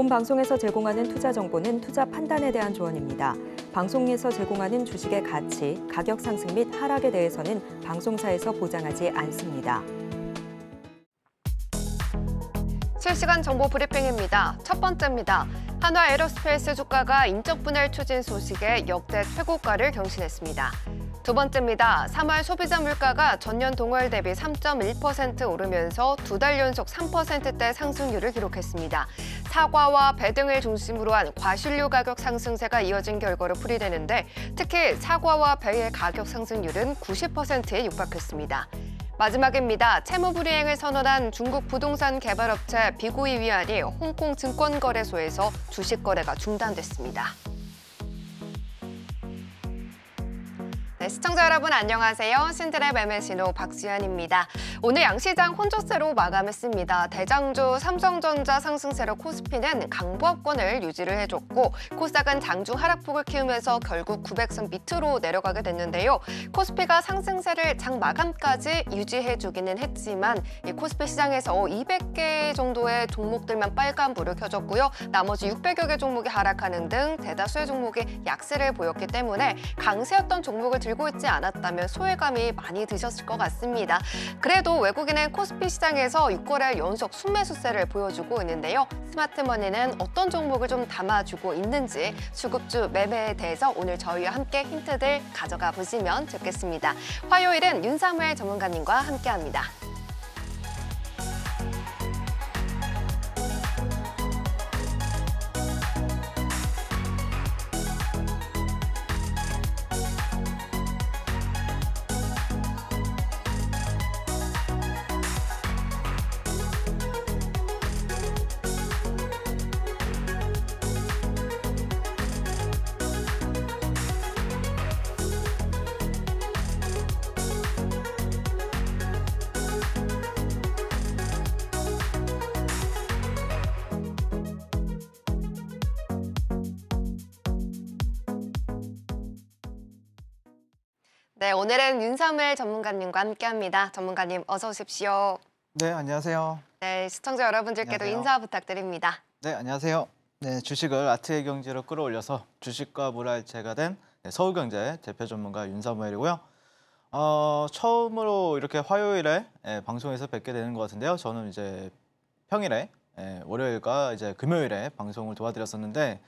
본 방송에서 제공하는 투자 정보는 투자 판단에 대한 조언입니다. 방송에서 제공하는 주식의 가치, 가격 상승 및 하락에 대해서는 방송사에서 보장하지 않습니다. 실시간 정보 브리핑입니다. 첫 번째입니다. 한화 에어스페이스 주가가 인적 분할 추진 소식에 역대 최고가를 경신했습니다. 두 번째입니다. 3월 소비자 물가가 전년 동월 대비 3.1% 오르면서 두 달 연속 3%대 상승률을 기록했습니다. 사과와 배 등을 중심으로 한 과실류 가격 상승세가 이어진 결과로 풀이되는데 특히 사과와 배의 가격 상승률은 90%에 육박했습니다. 마지막입니다. 채무 불이행을 선언한 중국 부동산 개발업체 비고이 위안이 홍콩 증권거래소에서 주식 거래가 중단됐습니다. 네, 시청자 여러분 안녕하세요. 신드랩 MNC노 박수현입니다. 오늘 양시장 혼조세로 마감했습니다. 대장주 삼성전자 상승세로 코스피는 강보합권을 유지를 해줬고 코스닥은 장중 하락폭을 키우면서 결국 900선 밑으로 내려가게 됐는데요. 코스피가 상승세를 장 마감까지 유지해주기는 했지만 코스피 시장에서 200개 정도의 종목들만 빨간불을 켜졌고요. 나머지 600여 개 종목이 하락하는 등 대다수의 종목이 약세를 보였기 때문에 강세였던 종목을 들고 있지 않았다면 소외감이 많이 드셨을 것 같습니다. 그래도 외국인은 코스피 시장에서 6거래 연속 순매수세를 보여주고 있는데요. 스마트머니는 어떤 종목을 좀 담아주고 있는지 수급주 매매에 대해서 오늘 저희와 함께 힌트들 가져가 보시면 좋겠습니다. 화요일은 윤사무엘 전문가님과 함께합니다. 오늘은 윤삼을 전문가님과 함께합니다. 전문가님 어서 오십시오. 네, 안녕하세요. 네, 시청자 여러분들께도 안녕하세요. 인사 부탁드립니다. 네, 안녕하세요. 네, 주식을 아트의 경제로 끌어올려서 주식과 문화일체가된 네, 서울경제 대표 전문가 윤삼무엘이고요 어, 처음으로 이렇게 화요일에 예, 방송에서 뵙게 되는 것 같은데요. 저는 이제 평일에 예, 월요일과 이제 금요일에 방송을 도와드렸었는데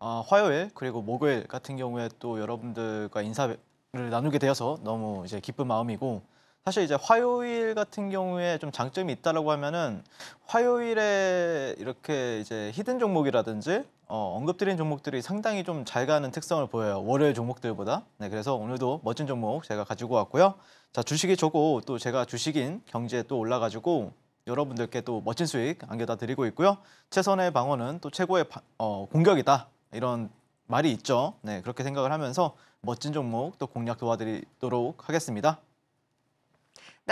어, 화요일 그리고 목요일 같은 경우에 또 여러분들과 인사 를 나누게 되어서 너무 이제 기쁜 마음이고 사실 이제 화요일 같은 경우에 좀 장점이 있다라고 하면은 화요일에 이렇게 이제 히든 종목이라든지 어, 언급드린 종목들이 상당히 좀 잘 가는 특성을 보여요. 월요일 종목들보다. 네, 그래서 오늘도 멋진 종목 제가 가지고 왔고요. 자, 주식이 좋고또 제가 주식인 경제에 또 올라가지고 여러분들께 또 멋진 수익 안겨다 드리고 있고요. 최선의 방어는 또 최고의 바, 어, 공격이다. 이런 말이 있죠. 네, 그렇게 생각을 하면서 멋진 종목 또 공략 도와드리도록 하겠습니다.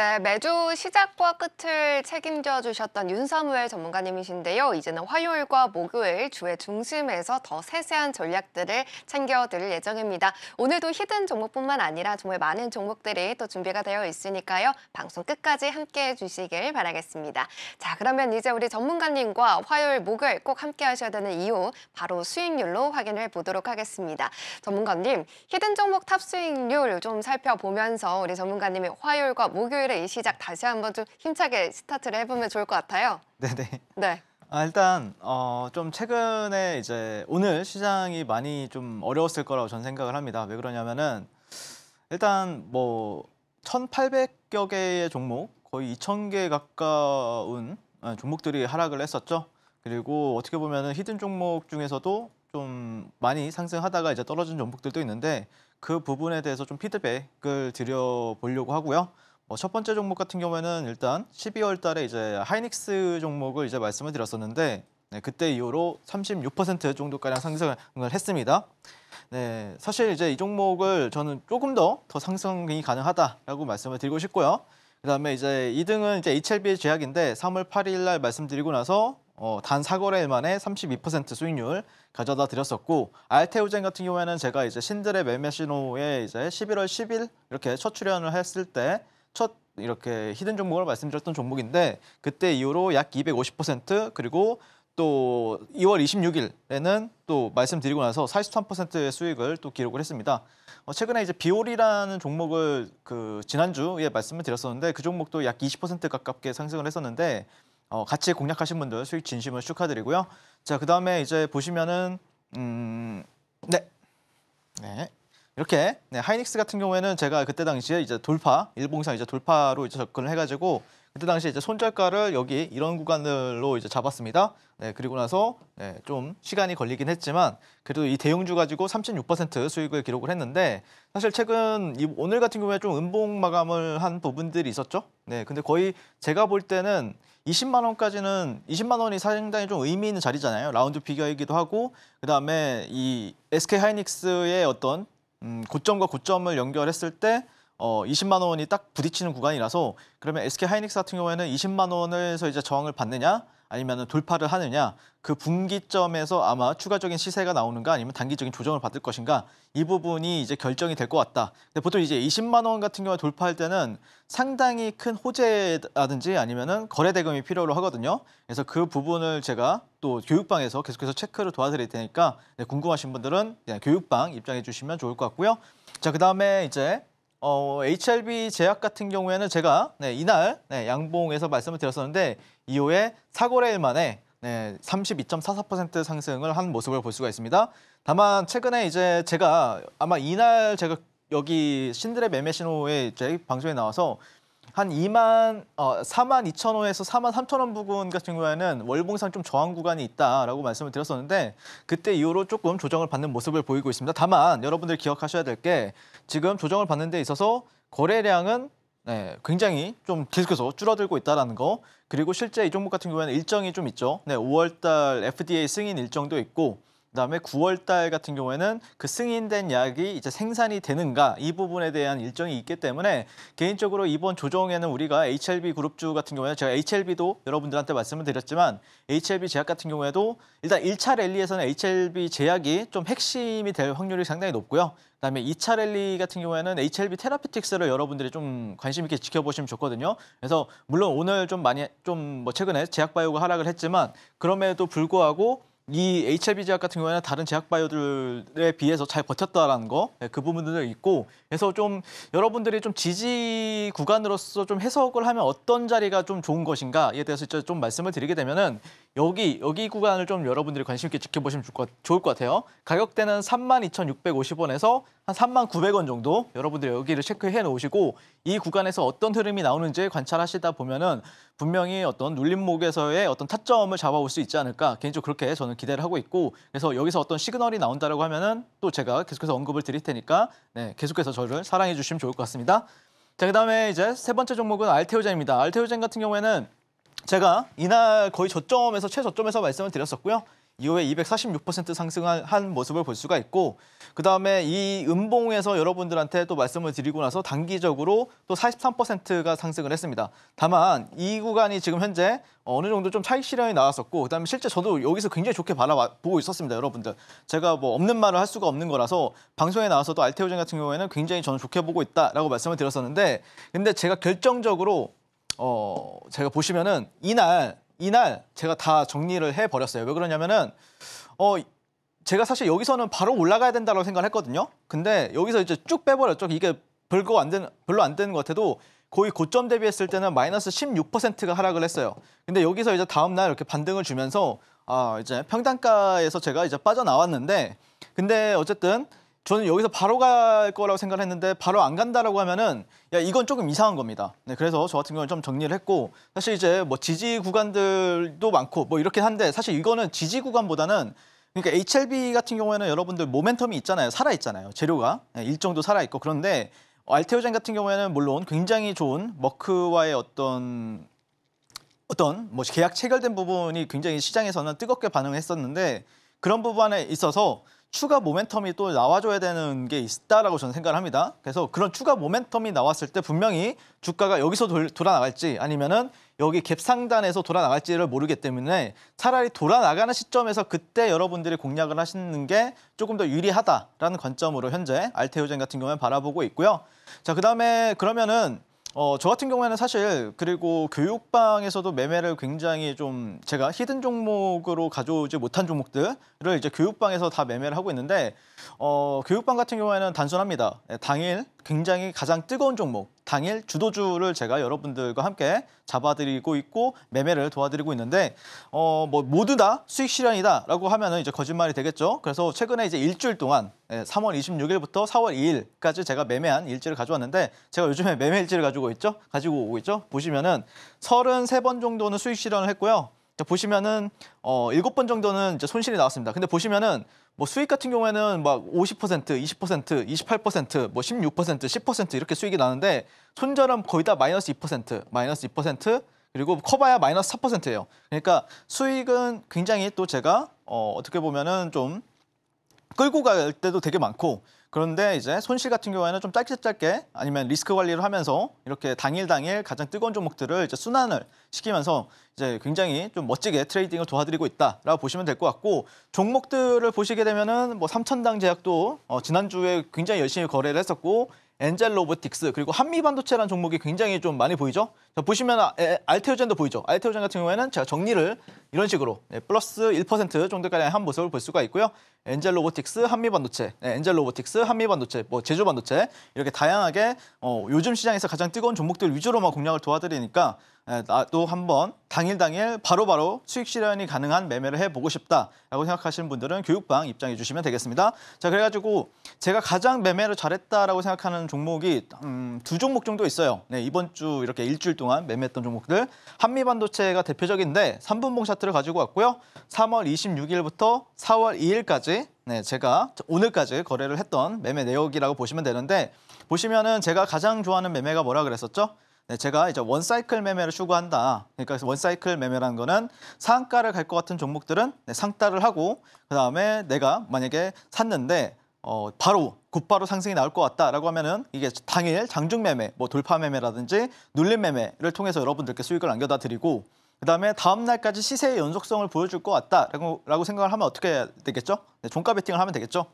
네, 매주 시작과 끝을 책임져 주셨던 윤사무엘 전문가님이신데요. 이제는 화요일과 목요일 주의 중심에서 더 세세한 전략들을 챙겨드릴 예정입니다. 오늘도 히든 종목뿐만 아니라 정말 많은 종목들이 또 준비가 되어 있으니까요. 방송 끝까지 함께해 주시길 바라겠습니다. 자, 그러면 이제 우리 전문가님과 화요일, 목요일 꼭 함께 하셔야 되는 이유 바로 수익률로 확인해 보도록 하겠습니다. 전문가님, 히든 종목 탑 수익률 좀 살펴보면서 우리 전문가님이 화요일과 목요일 토요의이 시작 다시 한번 좀 힘차게 스타트를 해보면 좋을 것 같아요. 네네. 네. 아, 일단 어, 좀 최근에 이제 오늘 시장이 많이 좀 어려웠을 거라고 저는 생각을 합니다. 왜 그러냐면은 일단 뭐 1,800여 개의 종목, 거의 2,000개 가까운 어, 종목들이 하락을 했었죠. 그리고 어떻게 보면은 히든 종목 중에서도 좀 많이 상승하다가 이제 떨어진 종목들도 있는데 그 부분에 대해서 좀 피드백을 드려보려고 하고요. 뭐 첫 번째 종목 같은 경우에는 일단 12월 달에 이제 하이닉스 종목을 이제 말씀을 드렸었는데 네, 그때 이후로 36% 정도가량 상승을 했습니다. 네, 사실 이제 이 종목을 저는 조금 더 더 상승이 가능하다라고 말씀을 드리고 싶고요. 그다음에 이제 2등은 이제 HLB 제약인데 3월 8일 날 말씀드리고 나서 어, 단 4거래일 만에 32% 수익률 가져다 드렸었고 알테오젠 같은 경우에는 제가 이제 신들의 매매 신호에 이제 11월 10일 이렇게 첫 출연을 했을 때첫 이렇게 히든 종목을 말씀드렸던 종목인데 그때 이후로 약 250% 그리고 또 2월 26일에는 또 말씀드리고 나서 43%의 수익을 또 기록을 했습니다. 어, 최근에 이제 비올이라는 종목을 그 지난주에 말씀을 드렸었는데 그 종목도 약 20% 가깝게 상승을 했었는데 어, 같이 공략하신 분들 수익 진심을 축하드리고요. 자, 그다음에 이제 보시면은 음 네. 네. 이렇게 네, 하이닉스 같은 경우에는 제가 그때 당시에 이제 돌파 일봉상 이제 돌파로 이제 접근을 해가지고 그때 당시에 이제 손절가를 여기 이런 구간으로 이제 잡았습니다. 네 그리고 나서 네, 좀 시간이 걸리긴 했지만 그래도 이 대형주 가지고 36% 수익을 기록을 했는데 사실 최근 이 오늘 같은 경우에 좀 음봉 마감을 한 부분들이 있었죠. 네 근데 거의 제가 볼 때는 20만 원까지는 20만 원이 상당히 좀 의미 있는 자리잖아요. 라운드 비교이기도 하고 그다음에 이 SK 하이닉스의 어떤 음, 고점과 고점을 연결했을 때 어, 20만 원이 딱 부딪히는 구간이라서 그러면 SK 하이닉스 같은 경우에는 20만 원에서 이제 저항을 받느냐 아니면 돌파를 하느냐 그 분기점에서 아마 추가적인 시세가 나오는가 아니면 단기적인 조정을 받을 것인가 이 부분이 이제 결정이 될 것 같다. 근데 보통 이제 20만 원 같은 경우에 돌파할 때는 상당히 큰 호재라든지 아니면은 거래 대금이 필요로 하거든요. 그래서 그 부분을 제가 또 교육방에서 계속해서 체크를 도와드릴 테니까 네, 궁금하신 분들은 교육방 입장해 주시면 좋을 것 같고요. 자, 그다음에 이제 어, HRB 제약 같은 경우에는 제가 네, 이날 네, 양봉에서 말씀을 드렸었는데 이후에 사거래일 만에 네, 32.44% 상승을 한 모습을 볼 수가 있습니다. 다만 최근에 이제 제가 아마 이날 제가 여기 신들의 매매 신호에 제 방송에 나와서 한 2만 어, 4만 2천 원에서 4만 3천 원 부근 같은 경우에는 월봉상 좀 저항 구간이 있다라고 말씀을 드렸었는데 그때 이후로 조금 조정을 받는 모습을 보이고 있습니다. 다만 여러분들 기억하셔야 될 게 지금 조정을 받는 데 있어서 거래량은 네, 굉장히 좀 계속해서 줄어들고 있다는 라거 그리고 실제 이 종목 같은 경우에는 일정이 좀 있죠. 네, 5월달 FDA 승인 일정도 있고 그다음에 9월 달 같은 경우에는 그 승인된 약이 이제 생산이 되는가 이 부분에 대한 일정이 있기 때문에 개인적으로 이번 조정에는 우리가 HLB 그룹주 같은 경우에는 제가 HLB도 여러분들한테 말씀을 드렸지만 HLB 제약 같은 경우에도 일단 1차 랠리에서는 HLB 제약이 좀 핵심이 될 확률이 상당히 높고요. 그다음에 2차 랠리 같은 경우에는 HLB 테라피틱스를 여러분들이 좀 관심 있게 지켜보시면 좋거든요. 그래서 물론 오늘 좀 많이 좀 뭐 최근에 제약바이오가 하락을 했지만 그럼에도 불구하고 이 HIV 제약 같은 경우에는 다른 제약 바이오들에 비해서 잘 버텼다라는 거, 네, 그 부분들도 있고, 그래서 좀 여러분들이 좀 지지 구간으로서 좀 해석을 하면 어떤 자리가 좀 좋은 것인가에 대해서 좀 말씀을 드리게 되면은 여기 여기 구간을 좀 여러분들이 관심 있게 지켜보시면 좋을 것, 같아요. 가격대는 32,650원에서 한 3,900원 정도 여러분들이 여기를 체크해 놓으시고 이 구간에서 어떤 흐름이 나오는지 관찰하시다 보면은 분명히 어떤 눌림목에서의 어떤 타점을 잡아올 수 있지 않을까 개인적으로 그렇게 저는 기대를 하고 있고 그래서 여기서 어떤 시그널이 나온다라고 하면은 또 제가 계속해서 언급을 드릴 테니까 네, 계속해서 저를 사랑해 주시면 좋을 것 같습니다. 자, 그다음에 이제 세 번째 종목은 알테오젠입니다. 알테오젠 같은 경우에는 제가 이날 거의 저점에서 최저점에서 말씀을 드렸었고요. 이후에 246% 상승한 모습을 볼 수가 있고 그다음에 이 음봉에서 여러분들한테 또 말씀을 드리고 나서 단기적으로 또 43%가 상승을 했습니다. 다만 이 구간이 지금 현재 어느 정도 좀 차익 실현이 나왔었고 그다음에 실제 저도 여기서 굉장히 좋게 바라보고 있었습니다. 여러분들. 제가 뭐 없는 말을 할 수가 없는 거라서 방송에 나와서도 알테오젠 같은 경우에는 굉장히 저는 좋게 보고 있다라고 말씀을 드렸었는데 근데 제가 결정적으로 어 제가 보시면은 이날 이날 제가 다 정리를 해 버렸어요. 왜 그러냐면은 어 제가 사실 여기서는 바로 올라가야 된다고 생각을 했거든요. 근데 여기서 이제 쭉 빼버렸죠. 이게 별거 안 된, 별로 안 되는 것 같아도 거의 고점 대비했을 때는 마이너스 16%가 하락을 했어요. 근데 여기서 이제 다음 날 이렇게 반등을 주면서 아 이제 평단가에서 제가 이제 빠져나왔는데 근데 어쨌든 저는 여기서 바로 갈 거라고 생각을 했는데 바로 안 간다라고 하면은 야 이건 조금 이상한 겁니다. 네, 그래서 저 같은 경우는 좀 정리를 했고 사실 이제 뭐 지지 구간들도 많고 뭐이렇게 한데 사실 이거는 지지 구간보다는 그러니까 HLB 같은 경우에는 여러분들 모멘텀이 있잖아요. 살아 있잖아요. 재료가 네, 일정도 살아 있고 그런데 알테오젠 같은 경우에는 물론 굉장히 좋은 머크와의 어떤 어떤 뭐 계약 체결된 부분이 굉장히 시장에서는 뜨겁게 반응했었는데 그런 부분에 있어서 추가 모멘텀이 또 나와줘야 되는 게 있다라고 저는 생각을 합니다. 그래서 그런 추가 모멘텀이 나왔을 때 분명히 주가가 여기서 돌, 돌아나갈지 아니면은 여기 갭 상단에서 돌아나갈지를 모르기 때문에 차라리 돌아나가는 시점에서 그때 여러분들이 공략을 하시는 게 조금 더 유리하다라는 관점으로 현재 알테오젠 같은 경우는 바라보고 있고요. 자, 그다음에 그러면은 어, 저 같은 경우에는 사실 그리고 교육방에서도 매매를 굉장히 좀 제가 히든 종목으로 가져오지 못한 종목들을 이제 교육방에서 다 매매를 하고 있는데 어, 교육방 같은 경우에는 단순합니다. 예, 당일 굉장히 가장 뜨거운 종목 당일 주도주를 제가 여러분들과 함께 잡아드리고 있고 매매를 도와드리고 있는데 어 뭐 모두 다 수익 실현이다라고 하면은 이제 거짓말이 되겠죠. 그래서 최근에 이제 일주일 동안 3월 예, 26일부터 4월 2일까지 제가 매매한 일지를 가져왔는데 제가 요즘에 매매 일지를 가지고 있죠. 가지고 오고 있죠. 보시면은 33번 정도는 수익 실현을 했고요. 보시면은 어 7번 정도는 이제 손실이 나왔습니다. 근데 보시면은 뭐 수익 같은 경우에는 막 50%, 20%, 28%, 뭐 16%, 10% 이렇게 수익이 나는데 손절은 거의 다 마이너스 2%, 마이너스 2%, 그리고 커봐야 마이너스 4%예요. 그러니까 수익은 굉장히 또 제가 어, 어떻게 보면은 좀 끌고 갈 때도 되게 많고 그런데 이제 손실 같은 경우에는 좀 짧게 짧게 아니면 리스크 관리를 하면서 이렇게 당일 당일 가장 뜨거운 종목들을 이제 순환을 시키면서 이제 굉장히 좀 멋지게 트레이딩을 도와드리고 있다라고 보시면 될 것 같고 종목들을 보시게 되면은 뭐 삼천당 제약도 어, 지난주에 굉장히 열심히 거래를 했었고 엔젤 로보틱스 그리고 한미 반도체라는 종목이 굉장히 좀 많이 보이죠. 자, 보시면 아, 에, 알테오젠도 보이죠. 알테오젠 같은 경우에는 제가 정리를 이런 식으로 네, 플러스 1% 정도가량 한 모습을 볼 수가 있고요. 엔젤 로보틱스, 한미 반도체, 네, 엔젤 로보틱스, 한미 반도체, 뭐 제조 반도체 이렇게 다양하게 어, 요즘 시장에서 가장 뜨거운 종목들 위주로만 공략을 도와드리니까 또 한 번 당일 당일 바로바로 수익 실현이 가능한 매매를 해보고 싶다라고 생각하시는 분들은 교육방 입장해 주시면 되겠습니다. 자 그래가지고 제가 가장 매매를 잘했다라고 생각하는 종목이 음, 두 종목 정도 있어요. 네, 이번 주 이렇게 일주일 동안 매매했던 종목들 한미반도체가 대표적인데 3분봉 차트를 가지고 왔고요. 3월 26일부터 4월 2일까지 네, 제가 오늘까지 거래를 했던 매매 내역이라고 보시면 되는데 보시면은 제가 가장 좋아하는 매매가 뭐라 그랬었죠? 네, 제가 이제 원사이클 매매를 추구한다. 그러니까 원사이클 매매라는 거는 상가를 갈 것 같은 종목들은 네, 상따를 하고 그다음에 내가 만약에 샀는데 어, 바로 곧바로 상승이 나올 것 같다라고 하면은 이게 당일 장중 매매, 뭐 돌파 매매라든지 눌림 매매를 통해서 여러분들께 수익을 안겨다 드리고 그다음에 다음 날까지 시세의 연속성을 보여줄 것 같다라고 라고 생각을 하면 어떻게 되겠죠? 네, 종가 베팅을 하면 되겠죠.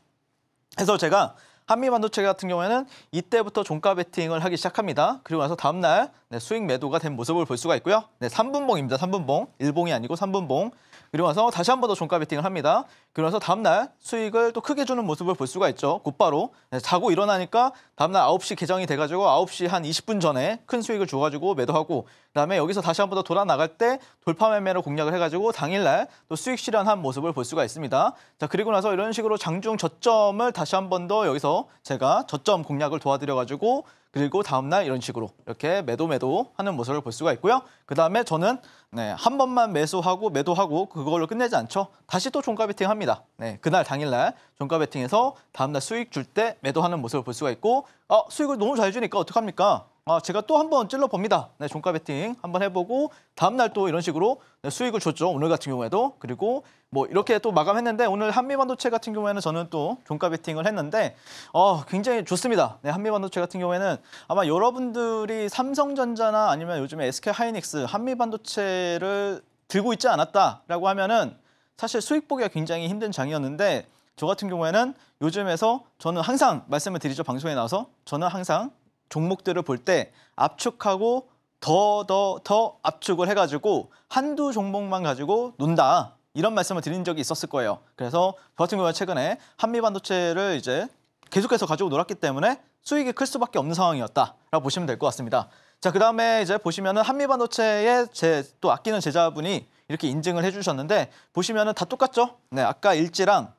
그래서 제가 한미 반도체 같은 경우에는 이때부터 종가 베팅을 하기 시작합니다. 그리고 나서 다음 날 네, 수익 매도가 된 모습을 볼 수가 있고요. 네, 3분봉입니다. 3분봉. 1봉이 아니고 3분봉. 그리고 나서 다시 한 번 더 종가 베팅을 합니다. 그리고나서 다음날 수익을 또 크게 주는 모습을 볼 수가 있죠. 곧바로 네, 자고 일어나니까 다음날 9시 개장이 돼가지고 9시 한 20분 전에 큰 수익을 줘가지고 매도하고 그다음에 여기서 다시 한 번 더 돌아 나갈 때 돌파 매매로 공략을 해가지고 당일날 또 수익 실현한 모습을 볼 수가 있습니다. 자 그리고 나서 이런 식으로 장중 저점을 다시 한 번 더 여기서 제가 저점 공략을 도와드려가지고 그리고 다음날 이런 식으로 이렇게 매도 매도 하는 모습을 볼 수가 있고요. 그다음에 저는 네, 한 번만 매수하고 매도하고 그걸로 끝내지 않죠. 다시 또 종가 베팅 합니다. 네, 그날 당일날 종가 베팅해서 다음날 수익 줄 때 매도하는 모습을 볼 수가 있고 아, 수익을 너무 잘 주니까 어떡합니까? 아, 제가 또 한번 찔러봅니다. 네, 종가 베팅 한번 해보고 다음날 또 이런 식으로 네, 수익을 줬죠. 오늘 같은 경우에도. 그리고 뭐 이렇게 또 마감했는데 오늘 한미반도체 같은 경우에는 저는 또 종가 베팅을 했는데 어, 굉장히 좋습니다. 네, 한미반도체 같은 경우에는 아마 여러분들이 삼성전자나 아니면 요즘에 SK하이닉스 한미반도체를 들고 있지 않았다라고 하면은 사실 수익 보기가 굉장히 힘든 장이었는데 저 같은 경우에는 요즘에서 저는 항상 말씀을 드리죠. 방송에 나와서 저는 항상 종목들을 볼 때 압축하고 더 더, 더 압축을 해가지고 한두 종목만 가지고 논다. 이런 말씀을 드린 적이 있었을 거예요. 그래서 저 같은 경우는 최근에 한미반도체를 이제 계속해서 가지고 놀았기 때문에 수익이 클 수밖에 없는 상황이었다라고 보시면 될 것 같습니다. 자, 그다음에 이제 보시면은 한미반도체의 제또 아끼는 제자분이 이렇게 인증을 해주셨는데 보시면은 다 똑같죠? 네, 아까 일지랑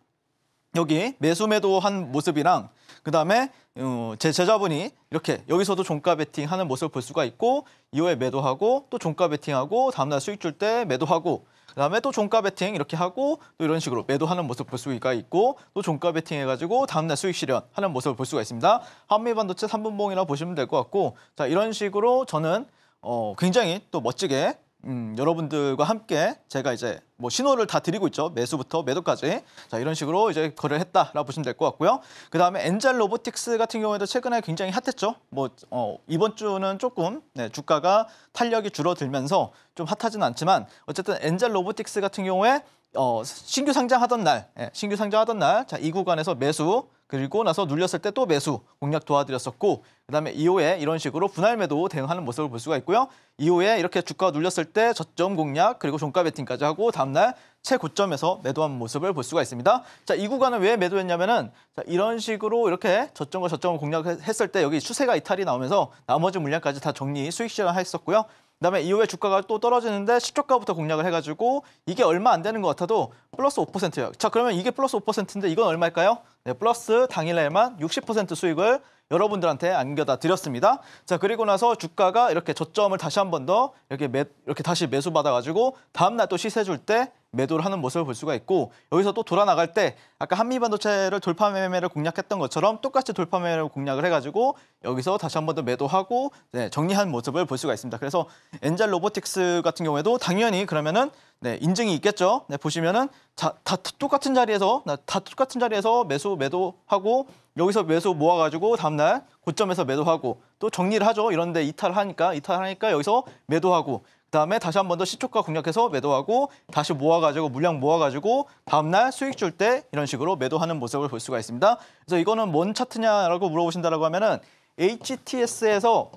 여기 매수매도한 모습이랑 그다음에 어, 제 제자분이 이렇게 여기서도 종가 베팅하는 모습을 볼 수가 있고 이후에 매도하고 또 종가 베팅하고 다음날 수익 줄 때 매도하고 그다음에 또 종가 베팅 이렇게 하고 또 이런 식으로 매도하는 모습 볼 수가 있고 또 종가 베팅 해가지고 다음날 수익 실현하는 모습을 볼 수가 있습니다. 한미반도체 3분봉이라고 보시면 될 것 같고 자 이런 식으로 저는 어, 굉장히 또 멋지게 음, 여러분들과 함께 제가 이제 뭐 신호를 다 드리고 있죠. 매수부터 매도까지. 자, 이런 식으로 이제 거래를 했다라고 보시면 될 것 같고요. 그 다음에 엔젤 로보틱스 같은 경우에도 최근에 굉장히 핫했죠. 뭐, 어, 이번 주는 조금 네, 주가가 탄력이 줄어들면서 좀 핫하진 않지만 어쨌든 엔젤 로보틱스 같은 경우에 어, 신규 상장하던 날, 예, 신규 상장하던 날, 자, 이 구간에서 매수, 그리고 나서 눌렸을 때 또 매수 공략 도와드렸었고 그다음에 이후에 이런 식으로 분할 매도 대응하는 모습을 볼 수가 있고요. 이후에 이렇게 주가 눌렸을 때 저점 공략 그리고 종가 베팅까지 하고 다음날 최고점에서 매도한 모습을 볼 수가 있습니다. 자, 이 구간은 왜 매도했냐면은 이런 식으로 이렇게 저점과 저점을 공략했을 때 여기 추세가 이탈이 나오면서 나머지 물량까지 다 정리 수익 실현했었고요. 그다음에 이후에 주가가 또 떨어지는데 시초가부터 공략을 해가지고 이게 얼마 안 되는 것 같아도 플러스 5%예요. 자, 그러면 이게 플러스 5%인데 이건 얼마일까요? 네, 플러스 당일날만 60% 수익을 여러분들한테 안겨다 드렸습니다. 자 그리고 나서 주가가 이렇게 저점을 다시 한 번 더 이렇게 매, 이렇게 다시 매수 받아가지고 다음 날 또 시세 줄 때 매도를 하는 모습을 볼 수가 있고 여기서 또 돌아 나갈 때 아까 한미반도체를 돌파 매매를 공략했던 것처럼 똑같이 돌파 매매를 공략을 해가지고 여기서 다시 한 번 더 매도하고 네, 정리한 모습을 볼 수가 있습니다. 그래서 엔젤 로보틱스 같은 경우에도 당연히 그러면은 네, 인증이 있겠죠. 네, 보시면은 자, 다 똑같은 자리에서 다 똑같은 자리에서 매수 매도하고 여기서 매수 모아가지고 다음날 고점에서 매도하고 또 정리를 하죠. 이런데 이탈하니까 이탈하니까 여기서 매도하고 그다음에 다시 한 번 더 시초가 공략해서 매도하고 다시 모아가지고 물량 모아가지고 다음날 수익 줄 때 이런 식으로 매도하는 모습을 볼 수가 있습니다. 그래서 이거는 뭔 차트냐라고 물어보신다라고 하면은 HTS에서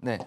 네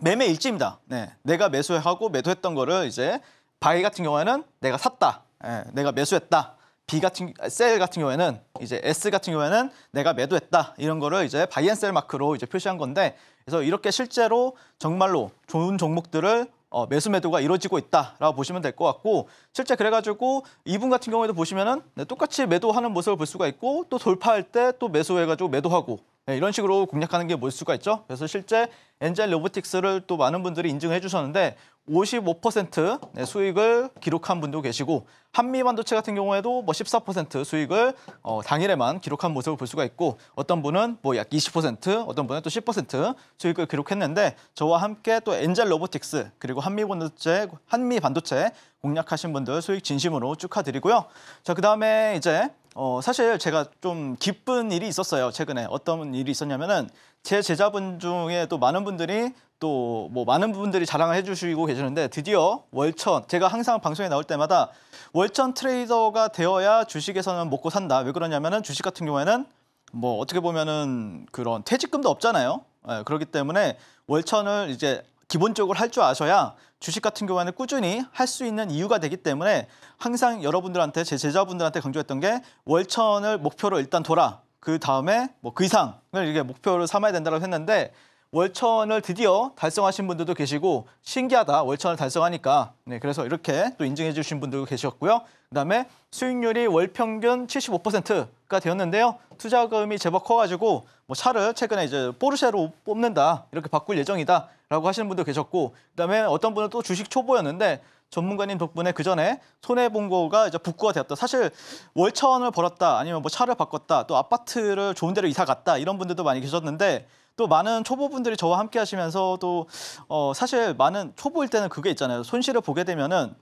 매매 일지입니다. 네 내가 매수하고 매도했던 거를 이제 바이 같은 경우에는 내가 샀다, 예, 내가 매수했다. B 같은 셀 같은 경우에는 이제 S 같은 경우에는 내가 매도했다 이런 거를 이제 바이앤셀 마크로 이제 표시한 건데 그래서 이렇게 실제로 정말로 좋은 종목들을 어, 매수 매도가 이루어지고 있다라고 보시면 될 것 같고 실제 그래가지고 이분 같은 경우에도 보시면은 네, 똑같이 매도하는 모습을 볼 수가 있고 또 돌파할 때 또 매수해가지고 매도하고 네, 이런 식으로 공략하는 게 뭘 수가 있죠. 그래서 실제 엔젤 로보틱스를 또 많은 분들이 인증해 주셨는데 55% 수익을 기록한 분도 계시고 한미 반도체 같은 경우에도 뭐 14% 수익을 어, 당일에만 기록한 모습을 볼 수가 있고 어떤 분은 뭐 약20% 어떤 분은 또 10% 수익을 기록했는데 저와 함께 또 엔젤 로보틱스 그리고 한미 반도체 한미 반도체 공략하신 분들 수익 진심으로 축하드리고요. 자 그다음에 이제 어, 사실 제가 좀 기쁜 일이 있었어요. 최근에 어떤 일이 있었냐면은 제 제자분 중에 또 많은 분들이 또 뭐 많은 분들이 자랑을 해주시고 계시는데 드디어 월천 제가 항상 방송에 나올 때마다 월천 트레이더가 되어야 주식에서는 먹고 산다. 왜 그러냐면은 주식 같은 경우에는 뭐 어떻게 보면은 그런 퇴직금도 없잖아요. 예, 그렇기 때문에 월천을 이제 기본적으로 할 줄 아셔야 주식 같은 경우에는 꾸준히 할 수 있는 이유가 되기 때문에 항상 여러분들한테 제 제자분들한테 강조했던 게 월천을 목표로 일단 돌아 그 다음에 뭐 그 이상을 이게 렇목표로 삼아야 된다고 했는데 월천을 드디어 달성하신 분들도 계시고 신기하다 월천을 달성하니까 네 그래서 이렇게 또 인증해 주신 분들도 계셨고요 그다음에 수익률이 월 평균 75%가 되었는데요 투자금이 제법 커가지고 뭐 차를 최근에 이제 포르쉐로 뽑는다 이렇게 바꿀 예정이다라고 하시는 분도 계셨고 그다음에 어떤 분은 또 주식 초보였는데 전문가님 덕분에 그 전에 손해본고가 이제 복구가 되었다. 사실 월천을 벌었다, 아니면 뭐 차를 바꿨다, 또 아파트를 좋은 데로 이사 갔다 이런 분들도 많이 계셨는데 또 많은 초보분들이 저와 함께 하시면서 또 어, 사실 많은 초보일 때는 그게 있잖아요. 손실을 보게 되면은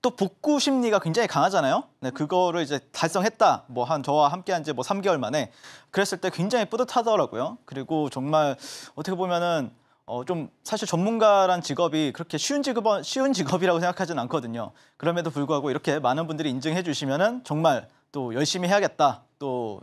또 복구 심리가 굉장히 강하잖아요. 네, 그거를 이제 달성했다. 뭐 한 저와 함께 한지뭐 3개월 만에 그랬을 때 굉장히 뿌듯하더라고요. 그리고 정말 어떻게 보면은 어, 좀 사실 전문가란 직업이 그렇게 쉬운 직업 쉬운 직업이라고 생각하진 않거든요. 그럼에도 불구하고 이렇게 많은 분들이 인증해 주시면은 정말 또 열심히 해야겠다. 또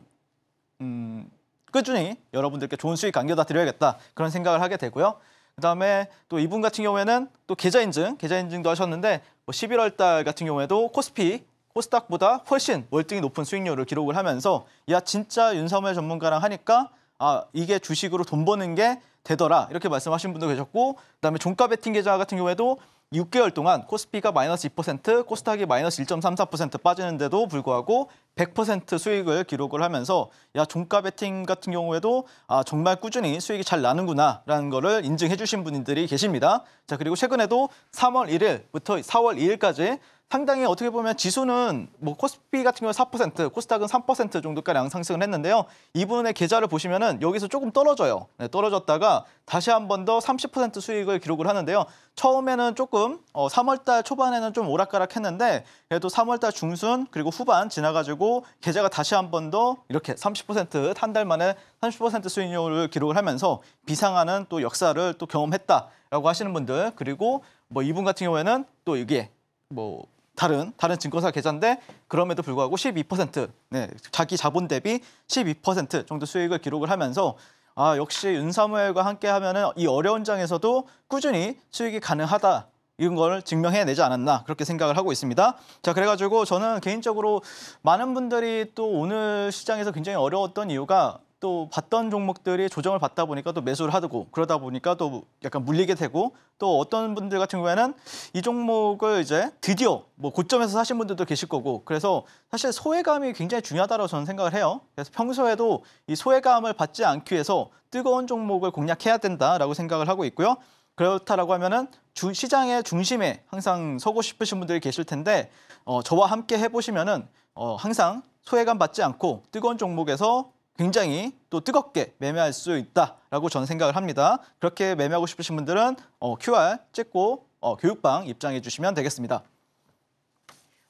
음, 꾸준히 여러분들께 좋은 수익 안겨다 드려야겠다 그런 생각을 하게 되고요. 그다음에 또 이분 같은 경우에는 또 계좌 인증, 계좌 인증도 하셨는데 뭐 11월 달 같은 경우에도 코스피 코스닥보다 훨씬 월등히 높은 수익률을 기록을 하면서 야 진짜 윤석열 전문가랑 하니까 아 이게 주식으로 돈 버는 게 되더라 이렇게 말씀하신 분도 계셨고 그다음에 종가 베팅 계좌 같은 경우에도 6개월 동안 코스피가 마이너스 2%, 코스닥이 마이너스 1.34% 빠지는데도 불구하고 100% 수익을 기록을 하면서 야 종가 베팅 같은 경우에도 아 정말 꾸준히 수익이 잘 나는구나라는 거를 인증해 주신 분들이 계십니다. 자 그리고 최근에도 3월 1일부터 4월 2일까지 상당히 어떻게 보면 지수는 뭐 코스피 같은 경우 4%, 코스닥은 3%정도가양 상승을 했는데요. 이분의 계좌를 보시면은 여기서 조금 떨어져요. 네, 떨어졌다가 다시 한 번 더 30% 수익을 기록을 하는데요. 처음에는 조금 어, 3월달 초반에는 좀 오락가락했는데 그래도 3월달 중순 그리고 후반 지나가지고 계좌가 다시 한 번 더 이렇게 30%한 달 만에 30% 수익률을 기록을 하면서 비상하는 또 역사를 또 경험했다라고 하시는 분들 그리고 뭐 이분 같은 경우에는 또 이게 뭐 다른 다른 증권사 계좌인데 그럼에도 불구하고 12% 네, 자기 자본 대비 12% 정도 수익을 기록을 하면서 아 역시 윤사무엘과 함께하면은 이 어려운 장에서도 꾸준히 수익이 가능하다. 이런 걸 증명해내지 않았나 그렇게 생각을 하고 있습니다. 자 그래가지고 저는 개인적으로 많은 분들이 또 오늘 시장에서 굉장히 어려웠던 이유가 또 봤던 종목들이 조정을 받다 보니까 또 매수를 하고 그러다 보니까 또 약간 물리게 되고 또 어떤 분들 같은 경우에는 이 종목을 이제 드디어 뭐 고점에서 사신 분들도 계실 거고 그래서 사실 소외감이 굉장히 중요하다고 저는 생각을 해요. 그래서 평소에도 이 소외감을 받지 않기 위해서 뜨거운 종목을 공략해야 된다라고 생각을 하고 있고요. 그렇다라고 하면은 주, 시장의 중심에 항상 서고 싶으신 분들이 계실 텐데 어, 저와 함께 해보시면은 어, 항상 소외감 받지 않고 뜨거운 종목에서 굉장히 또 뜨겁게 매매할 수 있다라고 저는 생각을 합니다. 그렇게 매매하고 싶으신 분들은 어, QR 찍고 어, 교육방 입장해 주시면 되겠습니다.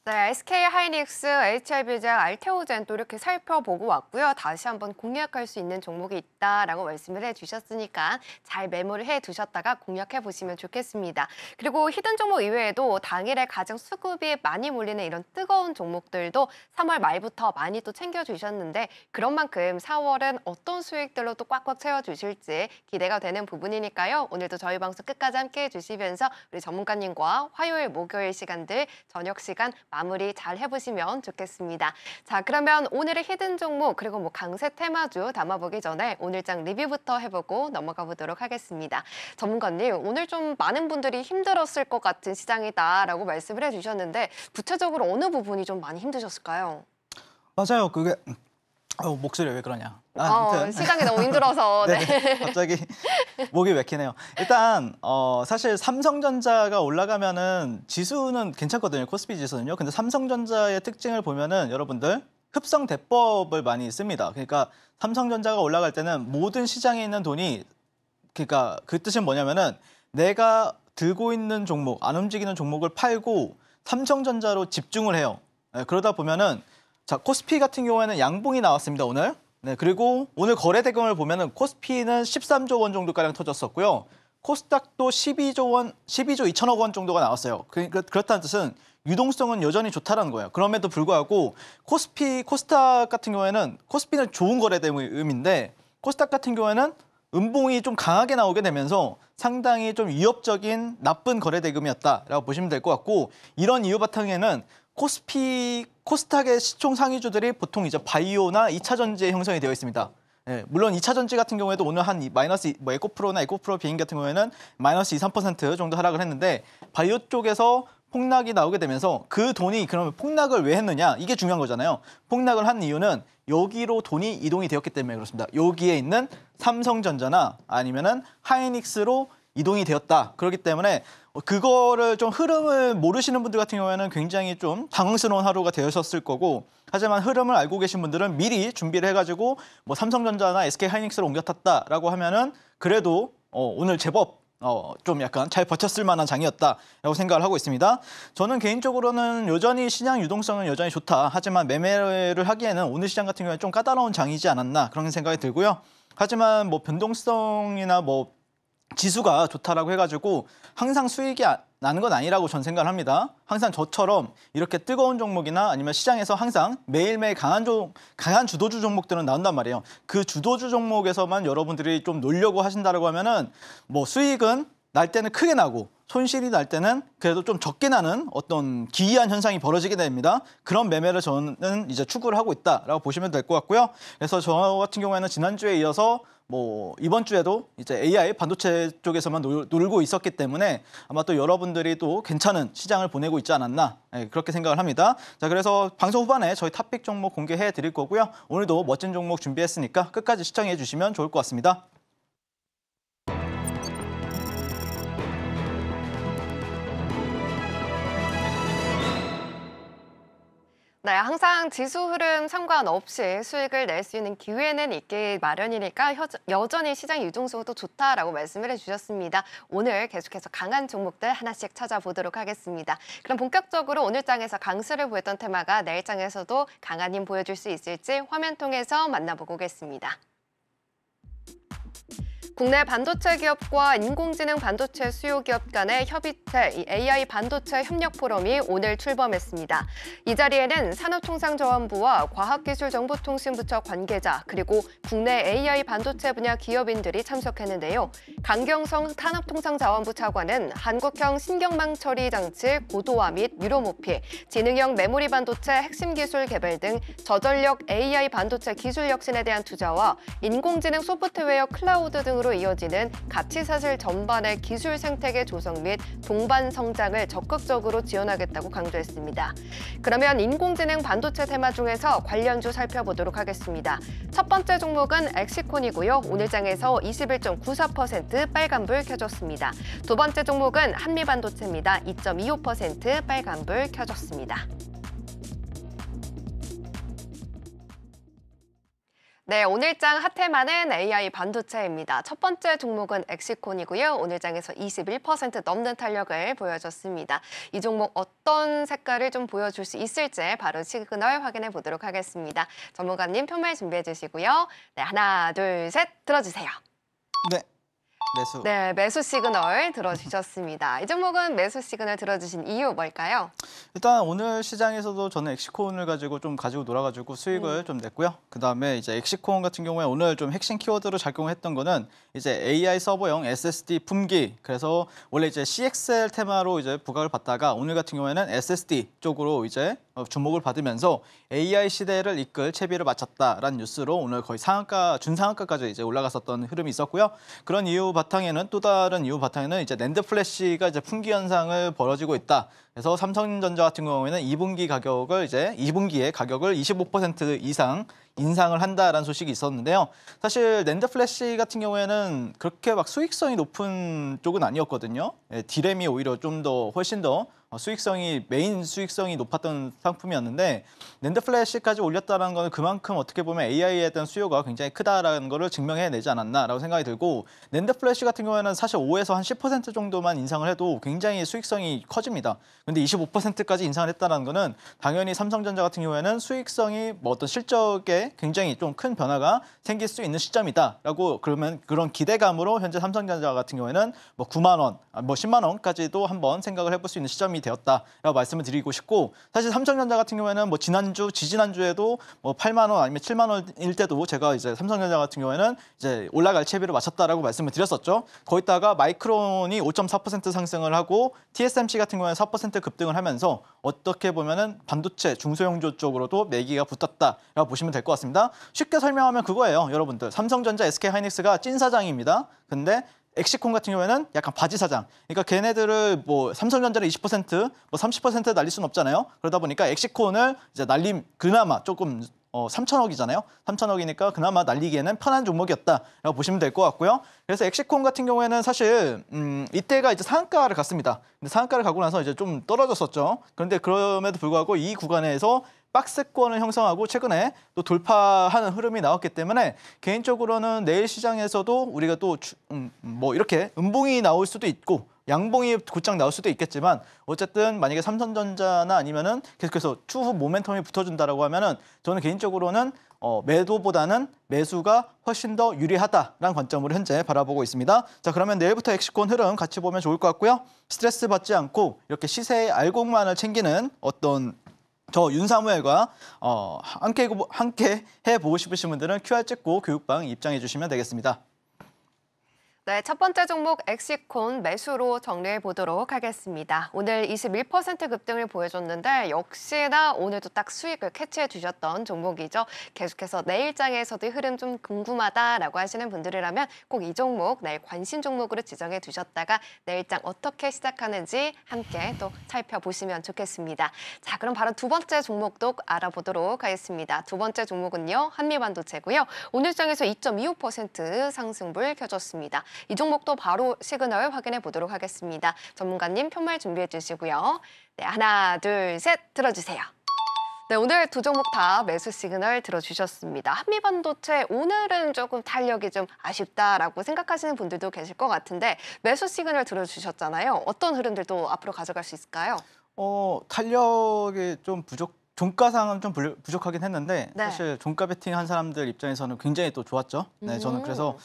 네, SK 하이닉스, h r 비장 알테오젠 또 이렇게 살펴보고 왔고요. 다시 한번 공략할 수 있는 종목이 있다라고 말씀을 해주셨으니까 잘 메모를 해두셨다가 공략해 보시면 좋겠습니다. 그리고 히든 종목 이외에도 당일에 가장 수급이 많이 몰리는 이런 뜨거운 종목들도 3월 말부터 많이 또 챙겨주셨는데 그런 만큼 4월은 어떤 수익들로 또 꽉꽉 채워주실지 기대가 되는 부분이니까요. 오늘도 저희 방송 끝까지 함께해 주시면서 우리 전문가님과 화요일, 목요일 시간들, 저녁 시간 마무리 잘 해보시면 좋겠습니다. 자, 그러면 오늘의 히든 종목 그리고 뭐 강세 테마주 담아보기 전에 오늘장 리뷰부터 해보고 넘어가 보도록 하겠습니다. 전문가님, 오늘 좀 많은 분들이 힘들었을 것 같은 시장이다라고 말씀을 해주셨는데 구체적으로 어느 부분이 좀 많이 힘드셨을까요? 맞아요. 그게 어, 목소리 왜 그러냐. 아, 어, 시작이 너무 힘들어서. 네, 네. 갑자기 목이 맥히네요. 일단 어, 사실 삼성전자가 올라가면은 지수는 괜찮거든요. 코스피 지수는요. 근데 삼성전자의 특징을 보면은 여러분들 흡성 대법을 많이 씁니다. 그러니까 삼성전자가 올라갈 때는 모든 시장에 있는 돈이 그러니까 그 뜻은 뭐냐면은 내가 들고 있는 종목, 안 움직이는 종목을 팔고 삼성전자로 집중을 해요. 네, 그러다 보면은 자 코스피 같은 경우에는 양봉이 나왔습니다 오늘 네, 그리고 오늘 거래 대금을 보면은 코스피는 13조 원 정도가량 터졌었고요. 코스닥도 12조 원, 12조 2천억 원 정도가 나왔어요. 그러니까 그렇다는 뜻은 유동성은 여전히 좋다라는 거예요. 그럼에도 불구하고 코스피, 코스닥 같은 경우에는 코스피는 좋은 거래 대금 의미인데 코스닥 같은 경우에는 음봉이 좀 강하게 나오게 되면서 상당히 좀 위협적인 나쁜 거래 대금이었다라고 보시면 될 것 같고 이런 이유 바탕에는 코스피 코스닥의 시총 상위주들이 보통 이제 바이오나 2차 전지에 형성이 되어 있습니다. 예, 물론 2차 전지 같은 경우에도 오늘 한 마이너스 뭐 에코프로나 에코프로 비행 같은 경우에는 마이너스 2, 3% 정도 하락을 했는데 바이오 쪽에서 폭락이 나오게 되면서 그 돈이 그러면 폭락을 왜 했느냐 이게 중요한 거잖아요. 폭락을 한 이유는 여기로 돈이 이동이 되었기 때문에 그렇습니다. 여기에 있는 삼성전자나 아니면은 하이닉스로 이동이 되었다. 그렇기 때문에 그거를 좀 흐름을 모르시는 분들 같은 경우에는 굉장히 좀 당황스러운 하루가 되셨을 거고 하지만 흐름을 알고 계신 분들은 미리 준비를 해가지고 뭐 삼성전자나 SK 하이닉스를옮겼 탔다라고 하면은 그래도 어, 오늘 제법 어, 좀 약간 잘 버텼을 만한 장이었다라고 생각을 하고 있습니다. 저는 개인적으로는 여전히 시장 유동성은 여전히 좋다. 하지만 매매를 하기에는 오늘 시장 같은 경우에 좀 까다로운 장이지 않았나 그런 생각이 들고요. 하지만 뭐 변동성이나 뭐 지수가 좋다라고 해가지고 항상 수익이 아, 나는 건 아니라고 전 생각을 합니다. 항상 저처럼 이렇게 뜨거운 종목이나 아니면 시장에서 항상 매일매일 강한, 조, 강한 주도주 종목들은 나온단 말이에요. 그 주도주 종목에서만 여러분들이 좀 놀려고 하신다고 라 하면은 뭐 수익은 날 때는 크게 나고 손실이 날 때는 그래도 좀 적게 나는 어떤 기이한 현상이 벌어지게 됩니다. 그런 매매를 저는 이제 추구를 하고 있다라고 보시면 될 것 같고요. 그래서 저 같은 경우에는 지난주에 이어서 뭐 이번 주에도 이제 AI 반도체 쪽에서만 놀, 고 있었기 때문에 아마 또 여러분들이 또 괜찮은 시장을 보내고 있지 않았나 네, 그렇게 생각을 합니다. 자 그래서 방송 후반에 저희 탑픽 종목 공개해 드릴 거고요. 오늘도 멋진 종목 준비했으니까 끝까지 시청해 주시면 좋을 것 같습니다. 네, 항상 지수 흐름 상관없이 수익을 낼 수 있는 기회는 있기 마련이니까 여, 여전히 시장 유동성도 좋다라고 말씀을 해주셨습니다. 오늘 계속해서 강한 종목들 하나씩 찾아보도록 하겠습니다. 그럼 본격적으로 오늘 장에서 강세를 보였던 테마가 내일 장에서도 강한 힘 보여줄 수 있을지 화면 통해서 만나보고 오겠습니다. 국내 반도체 기업과 인공지능 반도체 수요 기업 간의 협의체 AI 반도체 협력 포럼이 오늘 출범했습니다. 이 자리에는 산업통상자원부와 과학기술정보통신부처 관계자 그리고 국내 AI 반도체 분야 기업인들이 참석했는데요. 강경성 산업통상자원부 차관은 한국형 신경망 처리 장치 고도화 및 뉴로모피, 지능형 메모리 반도체 핵심 기술 개발 등 저전력 AI 반도체 기술 혁신에 대한 투자와 인공지능 소프트웨어 클라우드 등으로 지속으로 이어지는 가치사슬 전반의 기술 생태계 조성 및 동반 성장을 적극적으로 지원하겠다고 강조했습니다. 그러면 인공지능 반도체 테마 중에서 관련주 살펴보도록 하겠습니다. 첫 번째 종목은 엑시콘이고요. 오늘 장에서 21.94% 빨간불 켜졌습니다. 두 번째 종목은 한미반도체입니다. 2.25% 빨간불 켜졌습니다. 네, 오늘장 핫테마는 AI 반도체입니다. 첫 번째 종목은 엑시콘이고요. 오늘장에서 21% 넘는 탄력을 보여줬습니다. 이 종목 어떤 색깔을 좀 보여줄 수 있을지 바로 시그널 확인해 보도록 하겠습니다. 전문가님 편말 준비해 주시고요. 네, 하나, 둘, 셋 들어주세요. 네, 매수. 네, 매수 시그널 들어주셨습니다. 이 종목은 매수 시그널 들어주신 이유 뭘까요? 일단 오늘 시장에서도 저는 엑시콘을 가지고 좀 가지고 놀아가지고 수익을 음. 좀 냈고요. 그다음에 이제 엑시콘 같은 경우에 오늘 좀 핵심 키워드로 작용했던 거는 이제 AI 서버용 SSD 품귀 그래서 원래 이제 CXL 테마로 이제 부각을 받다가 오늘 같은 경우에는 SSD 쪽으로 이제 어, 주목을 받으면서 AI 시대를 이끌 채비를 마쳤다라는 뉴스로 오늘 거의 상한가 준상한가까지 이제 올라갔었던 흐름이 있었고요. 그런 이유 바탕에는 또 다른 이유 바탕에는 이제 랜드 플래시가 이제 품귀 현상을 벌어지고 있다. 그래서 삼성전자 같은 경우에는 2분기 가격을 이제 2분기에 가격을 25% 이상 인상을 한다라는 소식이 있었는데요. 사실 랜드 플래시 같은 경우에는 그렇게 막 수익성이 높은 쪽은 아니었거든요. 예, 디램이 오히려 좀 더 훨씬 더 어, 수익성이 메인 수익성이 높았던 상품이었는데 낸드 플래시까지 올렸다는 것은 그만큼 어떻게 보면 AI에 대한 수요가 굉장히 크다라는 것을 증명해내지 않았나라고 생각이 들고 낸드 플래시 같은 경우에는 사실 5에서 한 10% 정도만 인상을 해도 굉장히 수익성이 커집니다. 근데 25%까지 인상을 했다는 것은 당연히 삼성전자 같은 경우에는 수익성이 뭐 어떤 실적에 굉장히 좀 큰 변화가 생길 수 있는 시점이다라고 그러면 그런 기대감으로 현재 삼성전자 같은 경우에는 뭐 9만 원, 아, 뭐 10만 원까지도 한번 생각을 해볼 수 있는 시점이 되었다라고 말씀을 드리고 싶고 사실 삼성전자 같은 경우에는 뭐 지난주 지지난주에도 뭐 8만 원 아니면 7만 원일 때도 제가 이제 삼성전자 같은 경우에는 이제 올라갈 채비를 마췄다라고 말씀을 드렸었죠. 거기다가 마이크론이 5.4% 상승을 하고 TSMC 같은 경우에는 4% 급등을 하면서 어떻게 보면은 반도체 중소형조 쪽으로도 매기가 붙었다라고 보시면 될 것 같습니다. 쉽게 설명하면 그거예요, 여러분들. 삼성전자 SK하이닉스가 찐 사장입니다. 근데 엑시콘 같은 경우에는 약간 바지 사장. 그러니까 걔네들을 뭐 삼성전자를 20%, 뭐 30% 날릴 수는 없잖아요. 그러다 보니까 엑시콘을 이제 날림 그나마 조금 어, 3천억이잖아요. 3천억이니까 그나마 날리기에는 편한 종목이었다라고 보시면 될 것 같고요. 그래서 엑시콘 같은 경우에는 사실 음, 이때가 이제 상한가를 갔습니다. 근데 상한가를 가고 나서 이제 좀 떨어졌었죠. 그런데 그럼에도 불구하고 이 구간에서 박스권을 형성하고 최근에 또 돌파하는 흐름이 나왔기 때문에 개인적으로는 내일 시장에서도 우리가 또뭐 음, 음 뭐 이렇게 음봉이 나올 수도 있고 양봉이 곧장 나올 수도 있겠지만 어쨌든 만약에 삼성전자나 아니면은 계속해서 추후 모멘텀이 붙어준다라고 하면은 저는 개인적으로는 어, 매도보다는 매수가 훨씬 더 유리하다라는 관점으로 현재 바라보고 있습니다. 자 그러면 내일부터 엑시콘 흐름 같이 보면 좋을 것 같고요. 스트레스 받지 않고 이렇게 시세의 알곡만을 챙기는 어떤 저 윤사무엘과 어, 함께, 함께 해보고 싶으신 분들은 QR 찍고 교육방 입장해 주시면 되겠습니다. 네, 첫 번째 종목 엑시콘 매수로 정리해 보도록 하겠습니다. 오늘 21% 급등을 보여줬는데 역시나 오늘도 딱 수익을 캐치해 주셨던 종목이죠. 계속해서 내일장에서도 흐름 좀 궁금하다라고 하시는 분들이라면 꼭 이 종목 내일 관심 종목으로 지정해 두셨다가 내일장 어떻게 시작하는지 함께 또 살펴보시면 좋겠습니다. 자, 그럼 바로 두 번째 종목도 알아보도록 하겠습니다. 두 번째 종목은요, 한미반도체고요. 오늘 장에서 2.25% 상승불 켜졌습니다. 이 종목도 바로 시그널 확인해 보도록 하겠습니다. 전문가님 편말 준비해 주시고요. 네, 하나, 둘, 셋 들어주세요. 네, 오늘 두 종목 다 매수 시그널 들어주셨습니다. 한미반도체 오늘은 조금 탄력이 좀 아쉽다라고 생각하시는 분들도 계실 것 같은데 매수 시그널 들어주셨잖아요. 어떤 흐름들도 앞으로 가져갈 수 있을까요? 어, 탄력이 좀 부족 종가상은 좀 부족하긴 했는데 네. 사실 종가 베팅 한 사람들 입장에서는 굉장히 또 좋았죠. 네, 음. 저는 그래서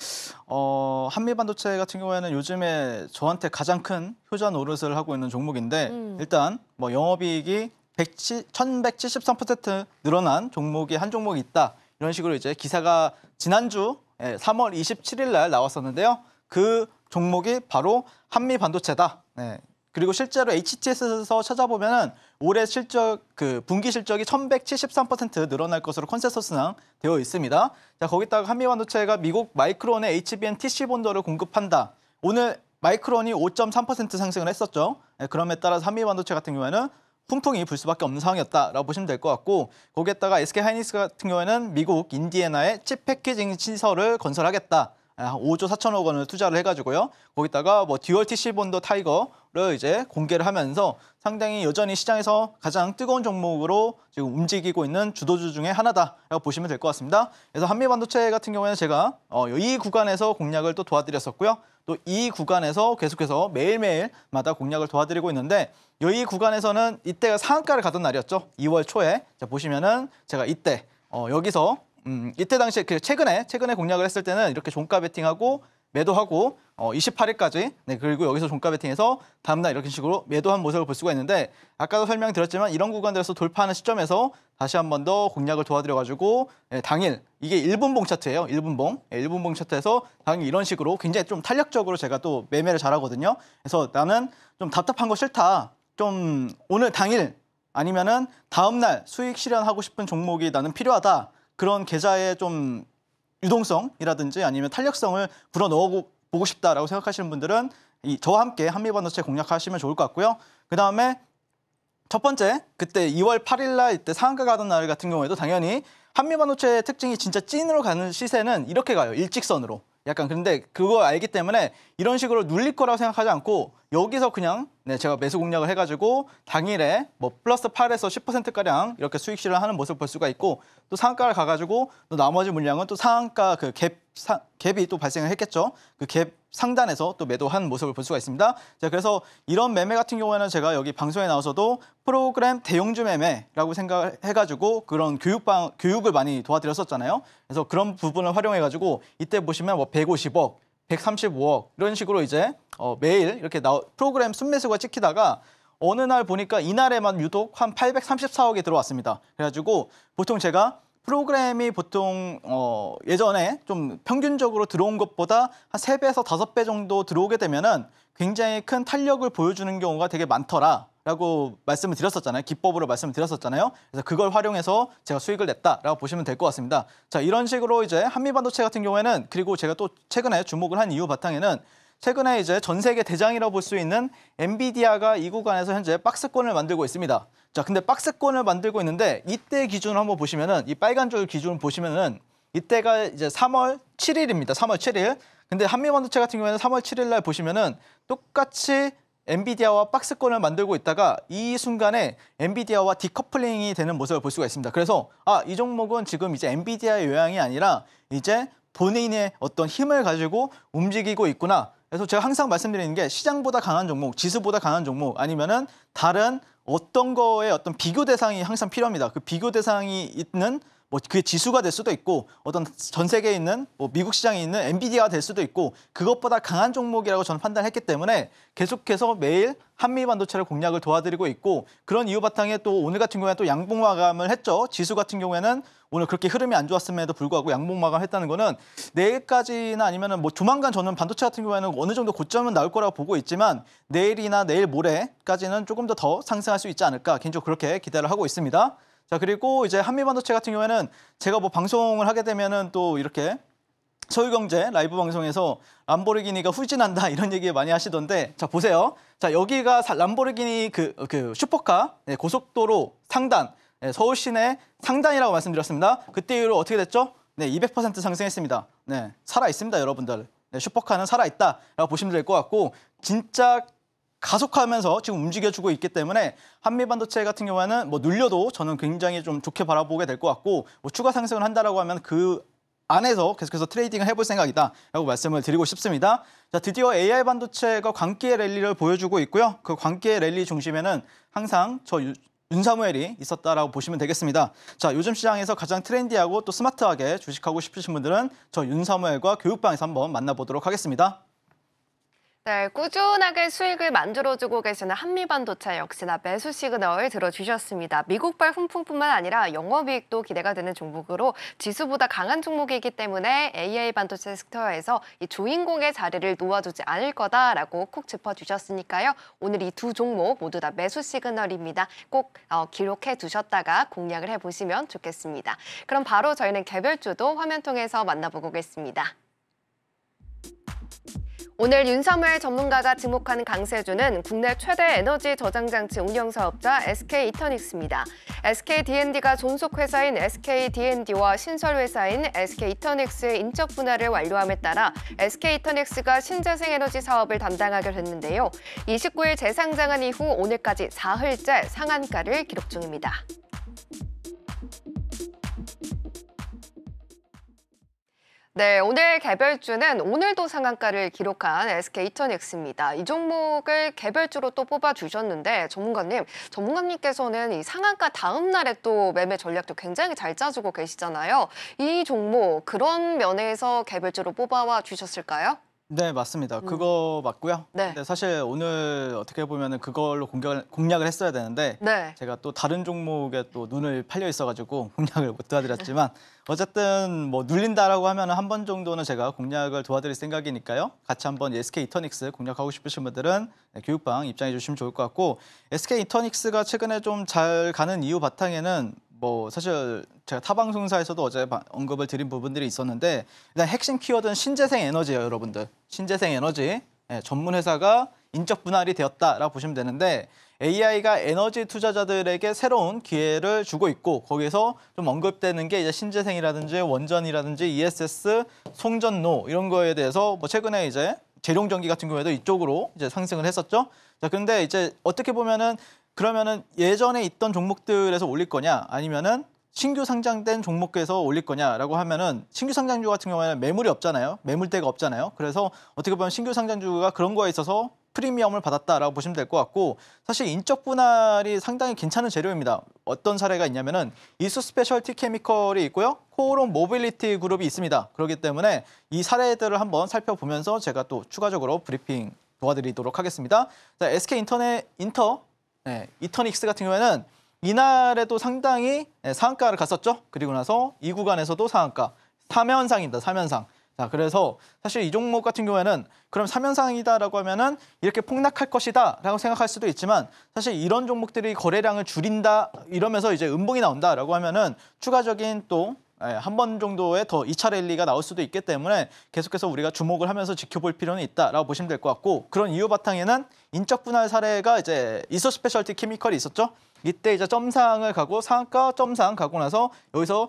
어, 한미 반도체 같은 경우에는 요즘에 저한테 가장 큰 효자 노릇을 하고 있는 종목인데 음. 일단 뭐 영업이익이 107, 1173% 늘어난 종목이 한 종목이 있다. 이런 식으로 이제 기사가 지난주 예, 3월 27일 날 나왔었는데요. 그 종목이 바로 한미 반도체다. 네, 그리고 실제로 HTS에서 찾아보면 올해 실적 그 분기 실적이 1,173% 늘어날 것으로 컨센서스상 되어 있습니다. 자 거기다가 한미반도체가 미국 마이크론의 HBM TC 본더를 공급한다. 오늘 마이크론이 5.3% 상승을 했었죠. 네, 그럼에 따라서 한미반도체 같은 경우에는 품풍이불 수밖에 없는 상황이었다라고 보시면 될 것 같고 거기에다가 SK 하이닉스 같은 경우에는 미국 인디애나에 칩 패키징 시설을 건설하겠다. 5조 예, 4천억 원을 투자를 해가지고요. 거기다가 뭐 듀얼 티시본더 타이거를 이제 공개를 하면서 상당히 여전히 시장에서 가장 뜨거운 종목으로 지금 움직이고 있는 주도주 중에 하나다라고 보시면 될 것 같습니다. 그래서 한미 반도체 같은 경우에는 제가 어, 이 구간에서 공략을 또 도와드렸었고요. 또 이 구간에서 계속해서 매일매일마다 공략을 도와드리고 있는데 이 구간에서는 이때가 상한가를 가던 날이었죠. 2월 초에 자, 보시면은 제가 이때 어, 여기서 음, 이때 당시에 그 최근에 최근에 공략을 했을 때는 이렇게 종가 베팅하고 매도하고 어, 28일까지 네, 그리고 여기서 종가 베팅해서 다음날 이렇게 식으로 매도한 모습을 볼 수가 있는데 아까도 설명드렸지만 이런 구간들에서 돌파하는 시점에서 다시 한 번 더 공략을 도와드려가지고 예, 당일 이게 1분봉 차트예요 1분봉 예, 1분봉 차트에서 당일 이런 식으로 굉장히 좀 탄력적으로 제가 또 매매를 잘하거든요 그래서 나는 좀 답답한 거 싫다 좀 오늘 당일 아니면은 다음날 수익 실현하고 싶은 종목이 나는 필요하다 그런 계좌의 좀 유동성이라든지 아니면 탄력성을 불어넣어 보고 싶다라고 생각하시는 분들은 이 저와 함께 한미반도체 공략하시면 좋을 것 같고요. 그다음에 첫 번째 그때 2월 8일 날 이때 상한가 가던 날 같은 경우에도 당연히 한미반도체의 특징이 진짜 찐으로 가는 시세는 이렇게 가요. 일직선으로. 약간 그런데그거 알기 때문에 이런 식으로 눌릴 거라고 생각하지 않고 여기서 그냥 네, 제가 매수 공략을 해가지고 당일에 뭐 플러스 8에서 10%가량 이렇게 수익 실현하는 모습을 볼 수가 있고 또 상한가를 가가지고 또 나머지 물량은 또 상한가 그갭 갭이 또 발생을 했겠죠. 그 갭 상단에서 또 매도한 모습을 볼 수가 있습니다. 자, 그래서 이런 매매 같은 경우에는 제가 여기 방송에 나와서도 프로그램 대용주 매매라고 생각을 해가지고 그런 교육방, 교육을 많이 도와드렸었잖아요. 그래서 그런 부분을 활용해가지고 이때 보시면 뭐 150억, 135억 이런 식으로 이제 어, 매일 이렇게 나 프로그램 순매수가 찍히다가 어느 날 보니까 이날에만 유독 한 834억이 들어왔습니다. 그래가지고 보통 제가 프로그램이 보통 어, 예전에 좀 평균적으로 들어온 것보다 한 세배에서 다섯 배 정도 들어오게 되면은 굉장히 큰 탄력을 보여주는 경우가 되게 많더라. 라고 말씀을 드렸었잖아요. 기법으로 말씀을 드렸었잖아요. 그래서 그걸 활용해서 제가 수익을 냈다라고 보시면 될 것 같습니다. 자, 이런 식으로 이제 한미 반도체 같은 경우에는 그리고 제가 또 최근에 주목을 한 이유 바탕에는 최근에 이제 전 세계 대장이라 볼 수 있는 엔비디아가 이 구간에서 현재 박스권을 만들고 있습니다. 자, 근데 박스권을 만들고 있는데 이때 기준 을 한번 보시면은 이 빨간 줄 기준 을 보시면은 이때가 이제 3월 7일입니다. 3월 7일. 근데 한미반도체 같은 경우에는 3월 7일 날 보시면은 똑같이 엔비디아와 박스권을 만들고 있다가 이 순간에 엔비디아와 디커플링이 되는 모습을 볼 수가 있습니다. 그래서 아, 이 종목은 지금 이제 엔비디아의 요양이 아니라 이제 본인의 어떤 힘을 가지고 움직이고 있구나. 그래서 제가 항상 말씀드리는 게 시장보다 강한 종목, 지수보다 강한 종목 아니면은 다른 어떤 거에 어떤 비교 대상이 항상 필요합니다. 그 비교 대상이 있는 뭐 그게 지수가 될 수도 있고 어떤 전 세계에 있는 뭐 미국 시장에 있는 엔비디아가 될 수도 있고 그것보다 강한 종목이라고 저는 판단했기 때문에 계속해서 매일 한미 반도체를 공략을 도와드리고 있고 그런 이유 바탕에 또 오늘 같은 경우에는 또 양봉 마감을 했죠. 지수 같은 경우에는 오늘 그렇게 흐름이 안 좋았음에도 불구하고 양봉 마감했다는 을 거는 내일까지나 아니면은 뭐 조만간 저는 반도체 같은 경우에는 어느 정도 고점은 나올 거라고 보고 있지만 내일이나 내일 모레까지는 조금 더 더 상승할 수 있지 않을까 개인적으로 그렇게 기대를 하고 있습니다. 자 그리고 이제 한미반도체 같은 경우에는 제가 뭐 방송을 하게 되면은 또 이렇게 서울경제 라이브 방송에서 람보르기니가 후진한다 이런 얘기 많이 하시던데 자 보세요 자 여기가 람보르기니 그, 그 슈퍼카 네, 고속도로 상단 네, 서울 시내 상단이라고 말씀드렸습니다 그때 이후로 어떻게 됐죠 네200% 상승했습니다 네 살아 있습니다 여러분들 네, 슈퍼카는 살아 있다라고 보시면 될 것 같고 진짜 가속하면서 지금 움직여주고 있기 때문에 한미 반도체 같은 경우에는 뭐 눌려도 저는 굉장히 좀 좋게 바라보게 될 것 같고 뭐 추가 상승을 한다라고 하면 그 안에서 계속해서 트레이딩을 해볼 생각이다라고 말씀을 드리고 싶습니다. 자, 드디어 AI 반도체가 광기의 랠리를 보여주고 있고요. 그 광기의 랠리 중심에는 항상 저 유, 윤사무엘이 있었다라고 보시면 되겠습니다. 자, 요즘 시장에서 가장 트렌디하고 또 스마트하게 주식하고 싶으신 분들은 저 윤사무엘과 교육방에서 한번 만나보도록 하겠습니다. 네, 꾸준하게 수익을 만들어주고 계시는 한미반도차 역시나 매수 시그널 들어주셨습니다. 미국발 훈풍뿐만 아니라 영업이익도 기대가 되는 종목으로 지수보다 강한 종목이기 때문에 AI 반도체 섹터에서 이 주인공의 자리를 놓아두지 않을 거다라고 콕 짚어주셨으니까요. 오늘 이 두 종목 모두 다 매수 시그널입니다. 꼭 어, 기록해 두셨다가 공략을 해보시면 좋겠습니다. 그럼 바로 저희는 개별주도 화면 통해서 만나보고 겠습니다 오늘 윤삼을 전문가가 지목한 강세주는 국내 최대 에너지 저장 장치 운영 사업자 SK 이터닉스입니다. SK D&D가 존속 회사인 SK D&D와 신설 회사인 SK 이터닉스의 인적 분할을 완료함에 따라 SK 이터닉스가 신재생 에너지 사업을 담당하게 됐는데요. 29일 재상장한 이후 오늘까지 사흘째 상한가를 기록 중입니다. 네, 오늘 개별주는 오늘도 상한가를 기록한 SK 이터넥스입니다이 종목을 개별주로 또 뽑아주셨는데 전문가님, 전문가님께서는 이 상한가 다음 날에 또 매매 전략도 굉장히 잘 짜주고 계시잖아요. 이 종목 그런 면에서 개별주로 뽑아와 주셨을까요? 네 맞습니다. 음. 그거 맞고요. 네. 근데 사실 오늘 어떻게 보면은 그걸로 공격을, 공략을 했어야 되는데 네. 제가 또 다른 종목에 또 눈을 팔려 있어가지고 공략을 못 도와드렸지만 어쨌든 뭐 눌린다라고 하면은 한번 정도는 제가 공략을 도와드릴 생각이니까요. 같이 한번 SK 이터닉스 공략하고 싶으신 분들은 네, 교육방 입장해 주시면 좋을 것 같고 SK 이터닉스가 최근에 좀 잘 가는 이유 바탕에는 뭐 사실 제가 타 방송사에서도 어제 언급을 드린 부분들이 있었는데 일단 핵심 키워드는 신재생 에너지예요, 여러분들. 신재생 에너지 예, 전문 회사가 인적 분할이 되었다라고 보시면 되는데 AI가 에너지 투자자들에게 새로운 기회를 주고 있고 거기에서 좀 언급되는 게 이제 신재생이라든지 원전이라든지 ESS, 송전노 이런 거에 대해서 뭐 최근에 이제 재룡전기 같은 경우에도 이쪽으로 이제 상승을 했었죠. 자, 근데 이제 어떻게 보면은 그러면은 예전에 있던 종목들에서 올릴 거냐 아니면은 신규 상장된 종목에서 올릴 거냐라고 하면은 신규 상장주 같은 경우에는 매물이 없잖아요. 매물대가 없잖아요. 그래서 어떻게 보면 신규 상장주가 그런 거에 있어서 프리미엄을 받았다라고 보시면 될 것 같고 사실 인적 분할이 상당히 괜찮은 재료입니다. 어떤 사례가 있냐면은 이수 스페셜티 케미컬이 있고요. 코오론 모빌리티 그룹이 있습니다. 그렇기 때문에 이 사례들을 한번 살펴보면서 제가 또 추가적으로 브리핑 도와드리도록 하겠습니다. SK 인터넷 인터 네, 이터닉스 같은 경우에는 이날에도 상당히 네, 상한가를 갔었죠. 그리고 나서 이 구간에서도 상한가. 3연상입니다. 3연상. 자, 그래서 사실 이 종목 같은 경우에는 그럼 3연상이다라고 하면은 이렇게 폭락할 것이다라고 생각할 수도 있지만 사실 이런 종목들이 거래량을 줄인다 이러면서 이제 음봉이 나온다라고 하면은 추가적인 또 예, 한 번 정도의 더 2차 랠리가 나올 수도 있기 때문에 계속해서 우리가 주목을 하면서 지켜볼 필요는 있다라고 보시면 될 것 같고 그런 이유 바탕에는 인적 분할 사례가 이제 이소 스페셜티 케미컬이 있었죠. 이때 이제 점상을 가고 상가 점상 가고 나서 여기서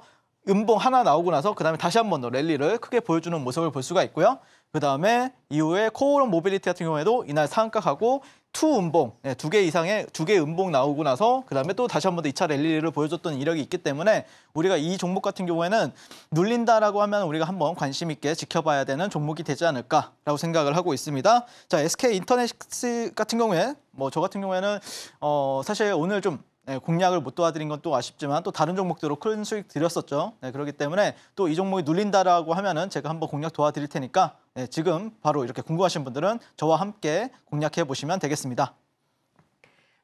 음봉 하나 나오고 나서 그다음에 다시 한 번 더 랠리를 크게 보여주는 모습을 볼 수가 있고요. 그다음에 이후에 코오롱 모빌리티 같은 경우에도 이날 상각하고 투 음봉, 네, 두개 이상의 두 개 음봉 나오고 나서 그다음에 또 다시 한 번 더 2차 랠리를 보여줬던 이력이 있기 때문에 우리가 이 종목 같은 경우에는 눌린다라고 하면 우리가 한번 관심 있게 지켜봐야 되는 종목이 되지 않을까라고 생각을 하고 있습니다. 자, SK 인터넷 같은 경우에 뭐 저 같은 경우에는 어 사실 오늘 좀 네, 공략을 못 도와드린 건 또 아쉽지만 또 다른 종목대로 큰 수익 드렸었죠. 네, 그렇기 때문에 또 이 종목이 눌린다라고 하면은 제가 한번 공략 도와드릴 테니까 네, 지금 바로 이렇게 궁금하신 분들은 저와 함께 공략해 보시면 되겠습니다.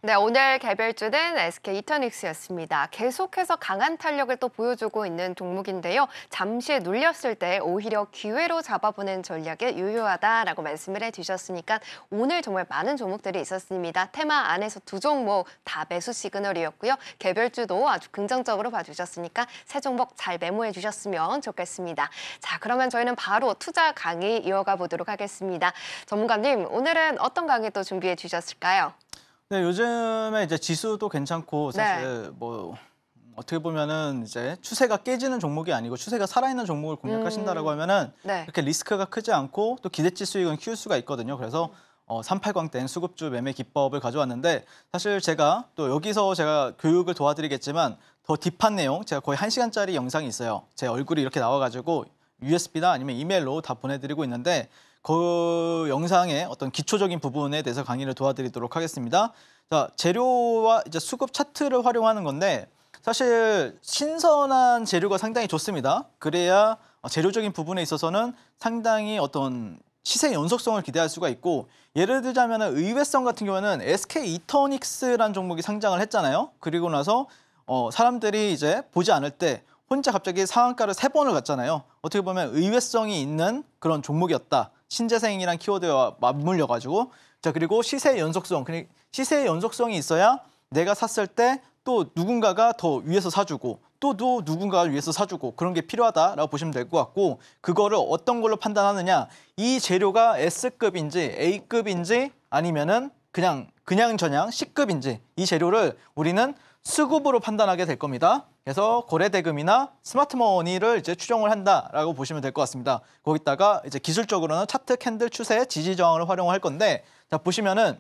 네, 오늘 개별주는 SK 이터닉스였습니다. 계속해서 강한 탄력을 또 보여주고 있는 종목인데요. 잠시 눌렸을 때 오히려 기회로 잡아보는 전략에 유효하다라고 말씀을 해주셨으니까 오늘 정말 많은 종목들이 있었습니다. 테마 안에서 두 종목 다 매수 시그널이었고요. 개별주도 아주 긍정적으로 봐주셨으니까 세 종목 잘 메모해 주셨으면 좋겠습니다. 자, 그러면 저희는 바로 투자 강의 이어가 보도록 하겠습니다. 전문가님, 오늘은 어떤 강의 또 준비해 주셨을까요? 네, 요즘에 이제 지수도 괜찮고 네. 사실 네. 뭐 어떻게 보면은 이제 추세가 깨지는 종목이 아니고 추세가 살아있는 종목을 공략하신다라고 음. 하면은 네. 그렇게 리스크가 크지 않고 또 기대치 수익은 키울 수가 있거든요. 그래서 어, 380땡 수급주 매매 기법을 가져왔는데 사실 제가 또 여기서 제가 교육을 도와드리겠지만 더 딥한 내용 제가 거의 1시간짜리 영상이 있어요. 제 얼굴이 이렇게 나와가지고 USB나 아니면 이메일로 다 보내드리고 있는데 그 영상의 어떤 기초적인 부분에 대해서 강의를 도와드리도록 하겠습니다. 자, 재료와 이제 수급 차트를 활용하는 건데 사실 신선한 재료가 상당히 좋습니다. 그래야 재료적인 부분에 있어서는 상당히 어떤 시세 연속성을 기대할 수가 있고 예를 들자면 의외성 같은 경우에는 SK 이터닉스라는 종목이 상장을 했잖아요. 그리고 나서 어, 사람들이 이제 보지 않을 때 혼자 갑자기 상한가를 세 번을 갔잖아요. 어떻게 보면 의외성이 있는 그런 종목이었다. 신재생이란 키워드와 맞물려 가지고 자 그리고 시세 연속성 시세 연속성이 있어야 내가 샀을 때 또 누군가가 더 위에서 사주고 또, 또 누군가를 위에서 사주고 그런 게 필요하다라고 보시면 될 것 같고 그거를 어떤 걸로 판단하느냐 이 재료가 S급인지 A급인지 아니면은 그냥 그냥 저냥 C급인지 이 재료를 우리는 수급으로 판단하게 될 겁니다. 그래서 거래대금이나 스마트머니를 이제 추정을 한다라고 보시면 될 것 같습니다. 거기다가 이제 기술적으로는 차트 캔들 추세 지지 저항을 활용할 건데 자 보시면은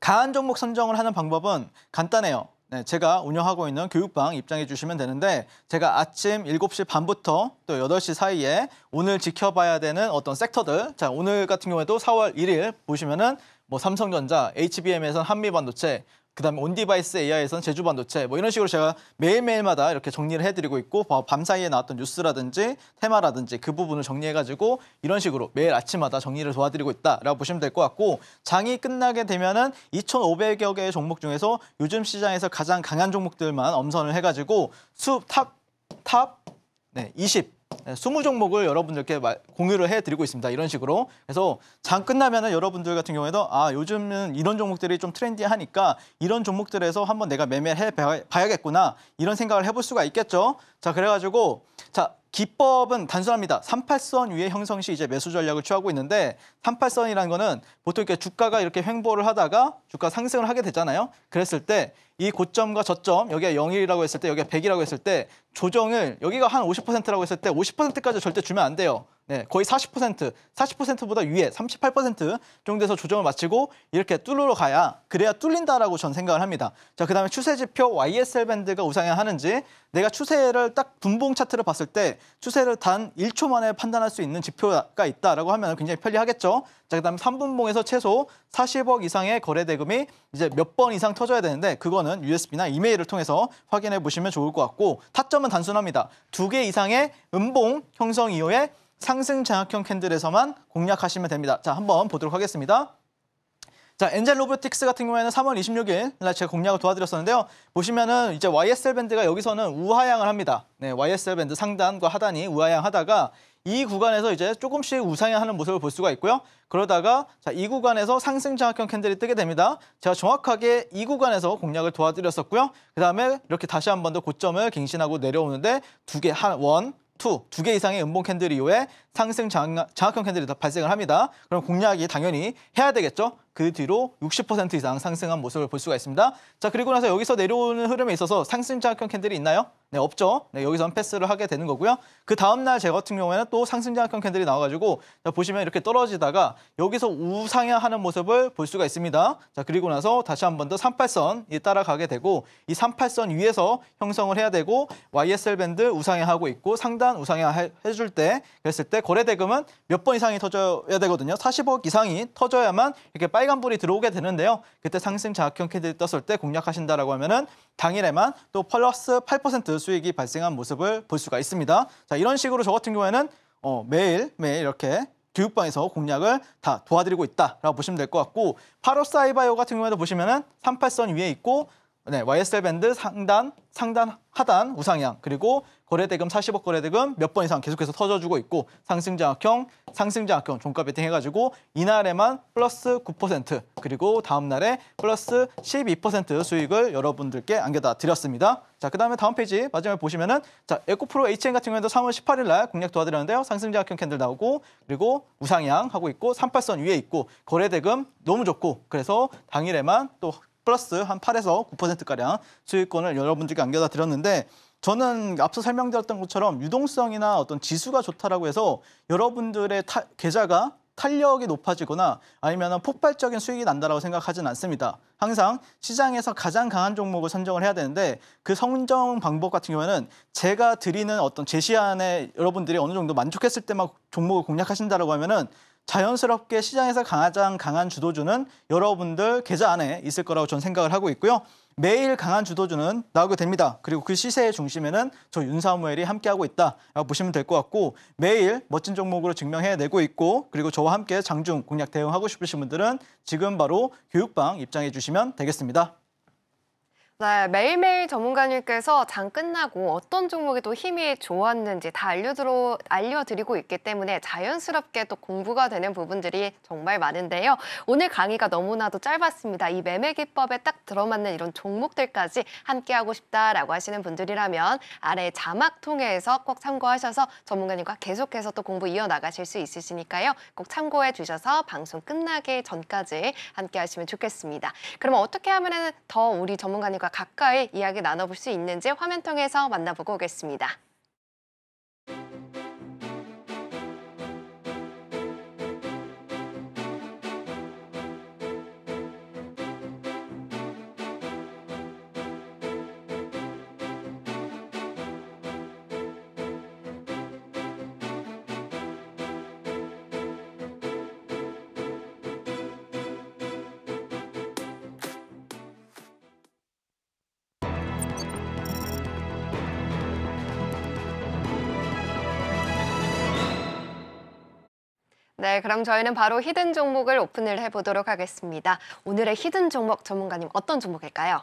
가한 종목 선정을 하는 방법은 간단해요. 네, 제가 운영하고 있는 교육방 입장해 주시면 되는데 제가 아침 7시 반부터 또 8시 사이에 오늘 지켜봐야 되는 어떤 섹터들 자 오늘 같은 경우에도 4월 1일 보시면은 뭐 삼성전자, HBM에선 한미반도체, 그다음에 온디바이스 a i 에선 제주 반도체 뭐 이런 식으로 제가 매일매일마다 이렇게 정리를 해드리고 있고 밤사이에 나왔던 뉴스라든지 테마라든지 그 부분을 정리해가지고 이런 식으로 매일 아침마다 정리를 도와드리고 있다라고 보시면 될 것 같고 장이 끝나게 되면은 2,500여 개의 종목 중에서 요즘 시장에서 가장 강한 종목들만 엄선을 해가지고 수 탑 탑 네, 20 예, 스무 종목을 여러분들께 공유를 해드리고 있습니다. 이런 식으로. 그래서 장 끝나면 은 여러분들 같은 경우에도 아 요즘은 이런 종목들이 좀 트렌디하니까 이런 종목들에서 한번 내가 매매 해봐야겠구나 이런 생각을 해볼 수가 있겠죠. 자 그래가지고 기법은 단순합니다. 38선 위에 형성 시 이제 매수 전략을 취하고 있는데 38선이라는 거는 보통 이렇게 주가가 이렇게 횡보를 하다가 주가 상승을 하게 되잖아요. 그랬을 때 이 고점과 저점 여기가 0이라고 했을 때 여기가 100이라고 했을 때 조정을 여기가 한 50%라고 했을 때 50%까지 절대 주면 안 돼요. 네, 거의 40%, 40%보다 위에 38% 정도에서 조정을 마치고 이렇게 뚫으러 가야 그래야 뚫린다라고 전 생각을 합니다. 자, 그다음에 추세 지표 YSL 밴드가 우상향하는지 내가 추세를 딱 분봉 차트를 봤을 때 추세를 단 1초 만에 판단할 수 있는 지표가 있다라고 하면 굉장히 편리하겠죠. 자, 그다음에 3분봉에서 최소 40억 이상의 거래 대금이 이제 몇 번 이상 터져야 되는데 그거는 USB나 이메일을 통해서 확인해 보시면 좋을 것 같고 타점은 단순합니다. 두 개 이상의 음봉 형성 이후에 상승 장악형 캔들에서만 공략하시면 됩니다. 자, 한번 보도록 하겠습니다. 자, 엔젤 로보틱스 같은 경우에는 3월 26일 날 제가 공략을 도와드렸었는데요. 보시면은 이제 YSL 밴드가 여기서는 우하향을 합니다. 네, YSL 밴드 상단과 하단이 우하향 하다가 이 구간에서 이제 조금씩 우상향하는 모습을 볼 수가 있고요. 그러다가 자, 이 구간에서 상승 장악형 캔들이 뜨게 됩니다. 제가 정확하게 이 구간에서 공략을 도와드렸었고요. 그다음에 이렇게 다시 한 번 더 고점을 갱신하고 내려오는데 두개한원 2두개 이상의 음봉 캔들 이후에 상승 장악, 장악형 캔들이 다 발생을 합니다. 그럼 공략이 당연히 해야 되겠죠. 그 뒤로 60% 이상 상승한 모습을 볼 수가 있습니다. 자 그리고 나서 여기서 내려오는 흐름에 있어서 상승 장악형 캔들이 있나요? 네 없죠. 네여기서는 패스를 하게 되는 거고요. 그 다음 날제가 같은 경우에는 또 상승 장악형 캔들이 나와가지고 자, 보시면 이렇게 떨어지다가 여기서 우상향하는 모습을 볼 수가 있습니다. 자 그리고 나서 다시 한 번 더 38선이 따라가게 되고 이 38선 위에서 형성을 해야 되고 YSL 밴드 우상향하고 있고 상단 우상향 해줄 때 그랬을 때 근데 거래 대금은 몇 번 이상이 터져야 되거든요. 40억 이상이 터져야만 이렇게 빨간불이 들어오게 되는데요. 그때 상승 장극형 캐디를 떴을 때 공략하신다라고 하면은 당일에만 또 플러스 8% 수익이 발생한 모습을 볼 수가 있습니다. 자, 이런 식으로 저 같은 경우에는 어, 매일 매일 이렇게 교육방에서 공략을 다 도와드리고 있다라고 보시면 될 것 같고 8호 사이바이오 같은 경우에도 보시면은 38선 위에 있고 네, YSL 밴드 상단, 상단, 하단, 우상향 그리고 거래대금 40억 거래대금 몇 번 이상 계속해서 터져주고 있고 상승장악형, 상승장악형 종가 배팅 해가지고 이날에만 플러스 9% 그리고 다음 날에 플러스 12% 수익을 여러분들께 안겨다 드렸습니다. 자, 그 다음에 다음 페이지 마지막에 보시면은 자 에코프로 HN 같은 경우에도 3월 18일 날 공략 도와드렸는데요. 상승장악형 캔들 나오고 그리고 우상향 하고 있고 38선 위에 있고 거래대금 너무 좋고 그래서 당일에만 또 플러스 한 8에서 9%가량 수익권을 여러분들께 안겨다 드렸는데 저는 앞서 설명드렸던 것처럼 유동성이나 어떤 지수가 좋다라고 해서 여러분들의 타, 계좌가 탄력이 높아지거나 아니면 폭발적인 수익이 난다라고 생각하진 않습니다. 항상 시장에서 가장 강한 종목을 선정을 해야 되는데 그 선정 방법 같은 경우에는 제가 드리는 어떤 제시안에 여러분들이 어느 정도 만족했을 때만 종목을 공략하신다라고 하면은 자연스럽게 시장에서 가장 강한 주도주는 여러분들 계좌 안에 있을 거라고 저는 생각을 하고 있고요. 매일 강한 주도주는 나오게 됩니다. 그리고 그 시세의 중심에는 저 윤사무엘이 함께하고 있다라고 보시면 될 것 같고 매일 멋진 종목으로 증명해내고 있고 그리고 저와 함께 장중 공략 대응하고 싶으신 분들은 지금 바로 교육방 입장해 주시면 되겠습니다. 네, 매일매일 전문가님께서 장 끝나고 어떤 종목이 또 힘이 좋았는지 다 알려드로, 알려드리고 있기 때문에 자연스럽게 또 공부가 되는 부분들이 정말 많은데요. 오늘 강의가 너무나도 짧았습니다. 이 매매 기법에 딱 들어맞는 이런 종목들까지 함께하고 싶다라고 하시는 분들이라면 아래 자막 통해서 꼭 참고하셔서 전문가님과 계속해서 또 공부 이어나가실 수 있으시니까요. 꼭 참고해 주셔서 방송 끝나기 전까지 함께하시면 좋겠습니다. 그럼 어떻게 하면 더 우리 전문가님과 가까이 이야기 나눠볼 수 있는지 화면 통해서 만나보고 오겠습니다. 네, 그럼 저희는 바로 히든 종목을 오픈을 해보도록 하겠습니다. 오늘의 히든 종목 전문가님 어떤 종목일까요?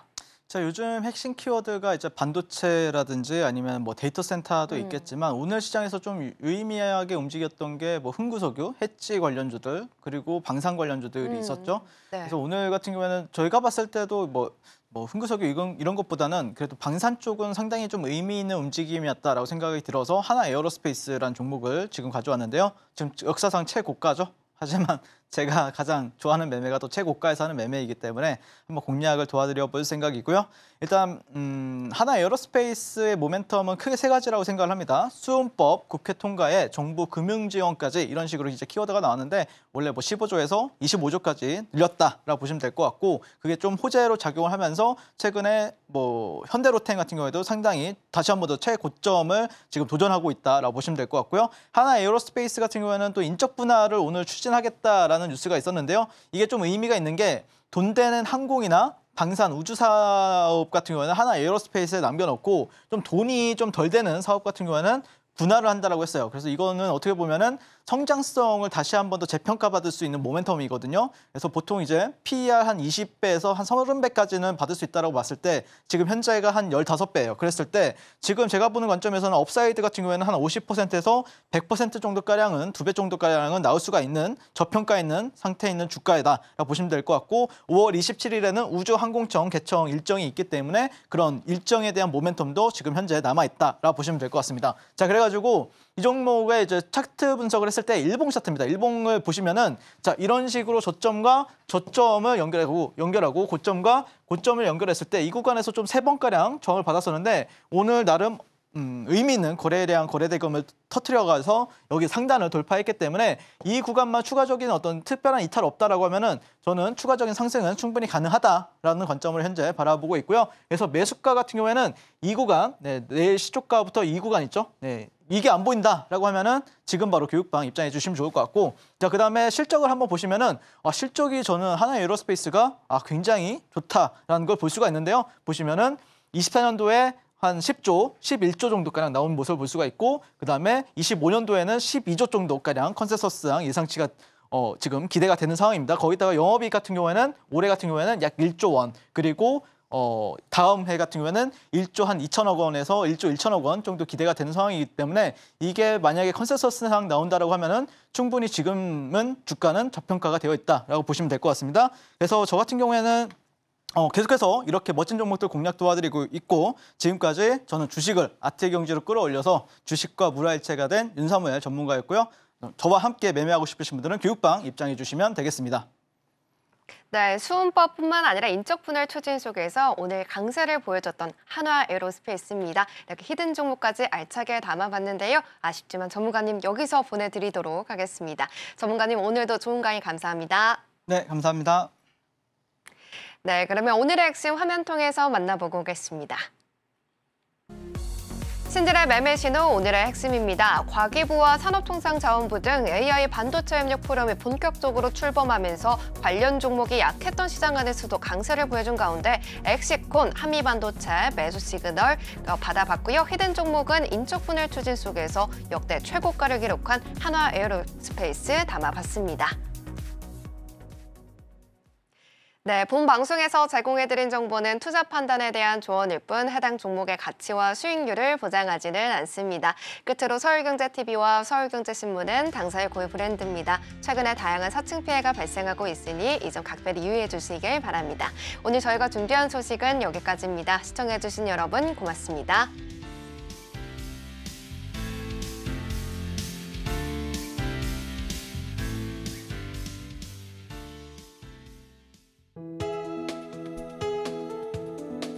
자, 요즘 핵심 키워드가 이제 반도체라든지 아니면 뭐 데이터 센터도 음. 있겠지만 오늘 시장에서 좀 유의미하게 움직였던 게 뭐 흥구석유, 해치 관련주들 그리고 방산 관련주들이 음. 있었죠. 네. 그래서 오늘 같은 경우에는 저희가 봤을 때도 뭐, 뭐 흥구석유 이런, 이런 것보다는 그래도 방산 쪽은 상당히 좀 의미 있는 움직임이었다라고 생각이 들어서 하나 에어로스페이스란 종목을 지금 가져왔는데요. 지금 역사상 최고가죠. 하지만 제가 가장 좋아하는 매매가 또 최고가에서 하는 매매이기 때문에 한번 공략을 도와드려 볼 생각이고요. 일단 음, 하나 에어로스페이스의 모멘텀은 크게 세 가지라고 생각을 합니다. 수음법, 국회 통과에 정부 금융 지원까지 이런 식으로 이제 키워드가 나왔는데 원래 뭐 15조에서 25조까지 늘렸다라고 보시면 될 것 같고 그게 좀 호재로 작용을 하면서 최근에 뭐 현대로템 같은 경우에도 상당히 다시 한번 더 최고점을 지금 도전하고 있다라고 보시면 될 것 같고요. 하나 에어로스페이스 같은 경우에는 또 인적 분할을 오늘 추진하겠다라는 있다라는 뉴스가 있었는데요. 이게 좀 의미가 있는 게 돈 되는 항공이나 방산 우주 사업 같은 경우에는 하나 에어로스페이스에 남겨놓고 좀 돈이 좀 덜 되는 사업 같은 경우에는 분할을 한다라고 했어요. 그래서 이거는 어떻게 보면은 성장성을 다시 한 번 더 재평가받을 수 있는 모멘텀이거든요. 그래서 보통 이제 PER 한 20배에서 한 30배까지는 받을 수 있다고 봤을 때 지금 현재가 한 15배예요. 그랬을 때 지금 제가 보는 관점에서는 업사이드 같은 경우에는 한 50%에서 100% 정도가량은 두 배 정도가량은 나올 수가 있는 저평가 있는 상태에 있는 주가이다 라고 보시면 될 것 같고 5월 27일에는 우주항공청 개청 일정이 있기 때문에 그런 일정에 대한 모멘텀도 지금 현재 남아있다라고 보시면 될 것 같습니다. 자 그래가지고 이 종목의 이제 차트 분석을 했을 때 일봉 차트입니다. 일봉을 보시면은 자 이런 식으로 저점과 저점을 연결하고 연결하고 고점과 고점을 연결했을 때 이 구간에서 좀 세 번가량 저항을 받았었는데 오늘 나름 음, 의미 있는 거래에 대한 거래 대금을 터트려가서 여기 상단을 돌파했기 때문에 이 구간만 추가적인 어떤 특별한 이탈 없다라고 하면은 저는 추가적인 상승은 충분히 가능하다라는 관점을 현재 바라보고 있고요. 그래서 매수가 같은 경우에는 이 구간, 네, 내일 시초가부터 이 구간 있죠. 네, 이게 안 보인다라고 하면은 지금 바로 교육방 입장해 주시면 좋을 것 같고 자 그다음에 실적을 한번 보시면은 아, 실적이 저는 하나 에어로스페이스가 아 굉장히 좋다라는 걸 볼 수가 있는데요 보시면은 24년도에 한 10조, 11조 정도가량 나온 모습을 볼 수가 있고 그다음에 25년도에는 12조 정도가량 컨센서스랑 예상치가 어, 지금 기대가 되는 상황입니다. 거기다가 영업이익 같은 경우에는 올해 같은 경우에는 약 1조 원 그리고 어, 다음 해 같은 경우에는 1조 한 2천억 원에서 1조 1천억 원 정도 기대가 되는 상황이기 때문에 이게 만약에 컨센서스상 나온다라고 하면은 충분히 지금은 주가는 저평가가 되어 있다라고 보시면 될 것 같습니다. 그래서 저 같은 경우에는 어, 계속해서 이렇게 멋진 종목들 공략 도와드리고 있고 지금까지 저는 주식을 아트경제로 끌어올려서 주식과 물화일체가 된 윤사무엘 전문가였고요. 저와 함께 매매하고 싶으신 분들은 교육방 입장해 주시면 되겠습니다. 네, 수은법뿐만 아니라 인적 분할 추진 속에서 오늘 강세를 보여줬던 한화 에로스페이스입니다. 이렇게 히든 종목까지 알차게 담아봤는데요. 아쉽지만 전문가님 여기서 보내드리도록 하겠습니다. 전문가님 오늘도 좋은 강의 감사합니다. 네, 감사합니다. 네, 그러면 오늘의 핵심 화면 통해서 만나보고 오겠습니다. 신들의 매매 신호 오늘의 핵심입니다. 과기부와 산업통상자원부 등 AI 반도체 협력 포럼이 본격적으로 출범하면서 관련 종목이 약했던 시장 안에서도 강세를 보여준 가운데 엑시콘, 한미반도체, 매수 시그널 어, 받아봤고요. 히든 종목은 인적분할 추진 속에서 역대 최고가를 기록한 한화 에어로스페이스 담아봤습니다. 네, 본 방송에서 제공해드린 정보는 투자 판단에 대한 조언일 뿐 해당 종목의 가치와 수익률을 보장하지는 않습니다. 끝으로 서울경제TV와 서울경제신문은 당사의 고유 브랜드입니다. 최근에 다양한 사칭 피해가 발생하고 있으니 이 점 각별히 유의해 주시길 바랍니다. 오늘 저희가 준비한 소식은 여기까지입니다. 시청해주신 여러분 고맙습니다.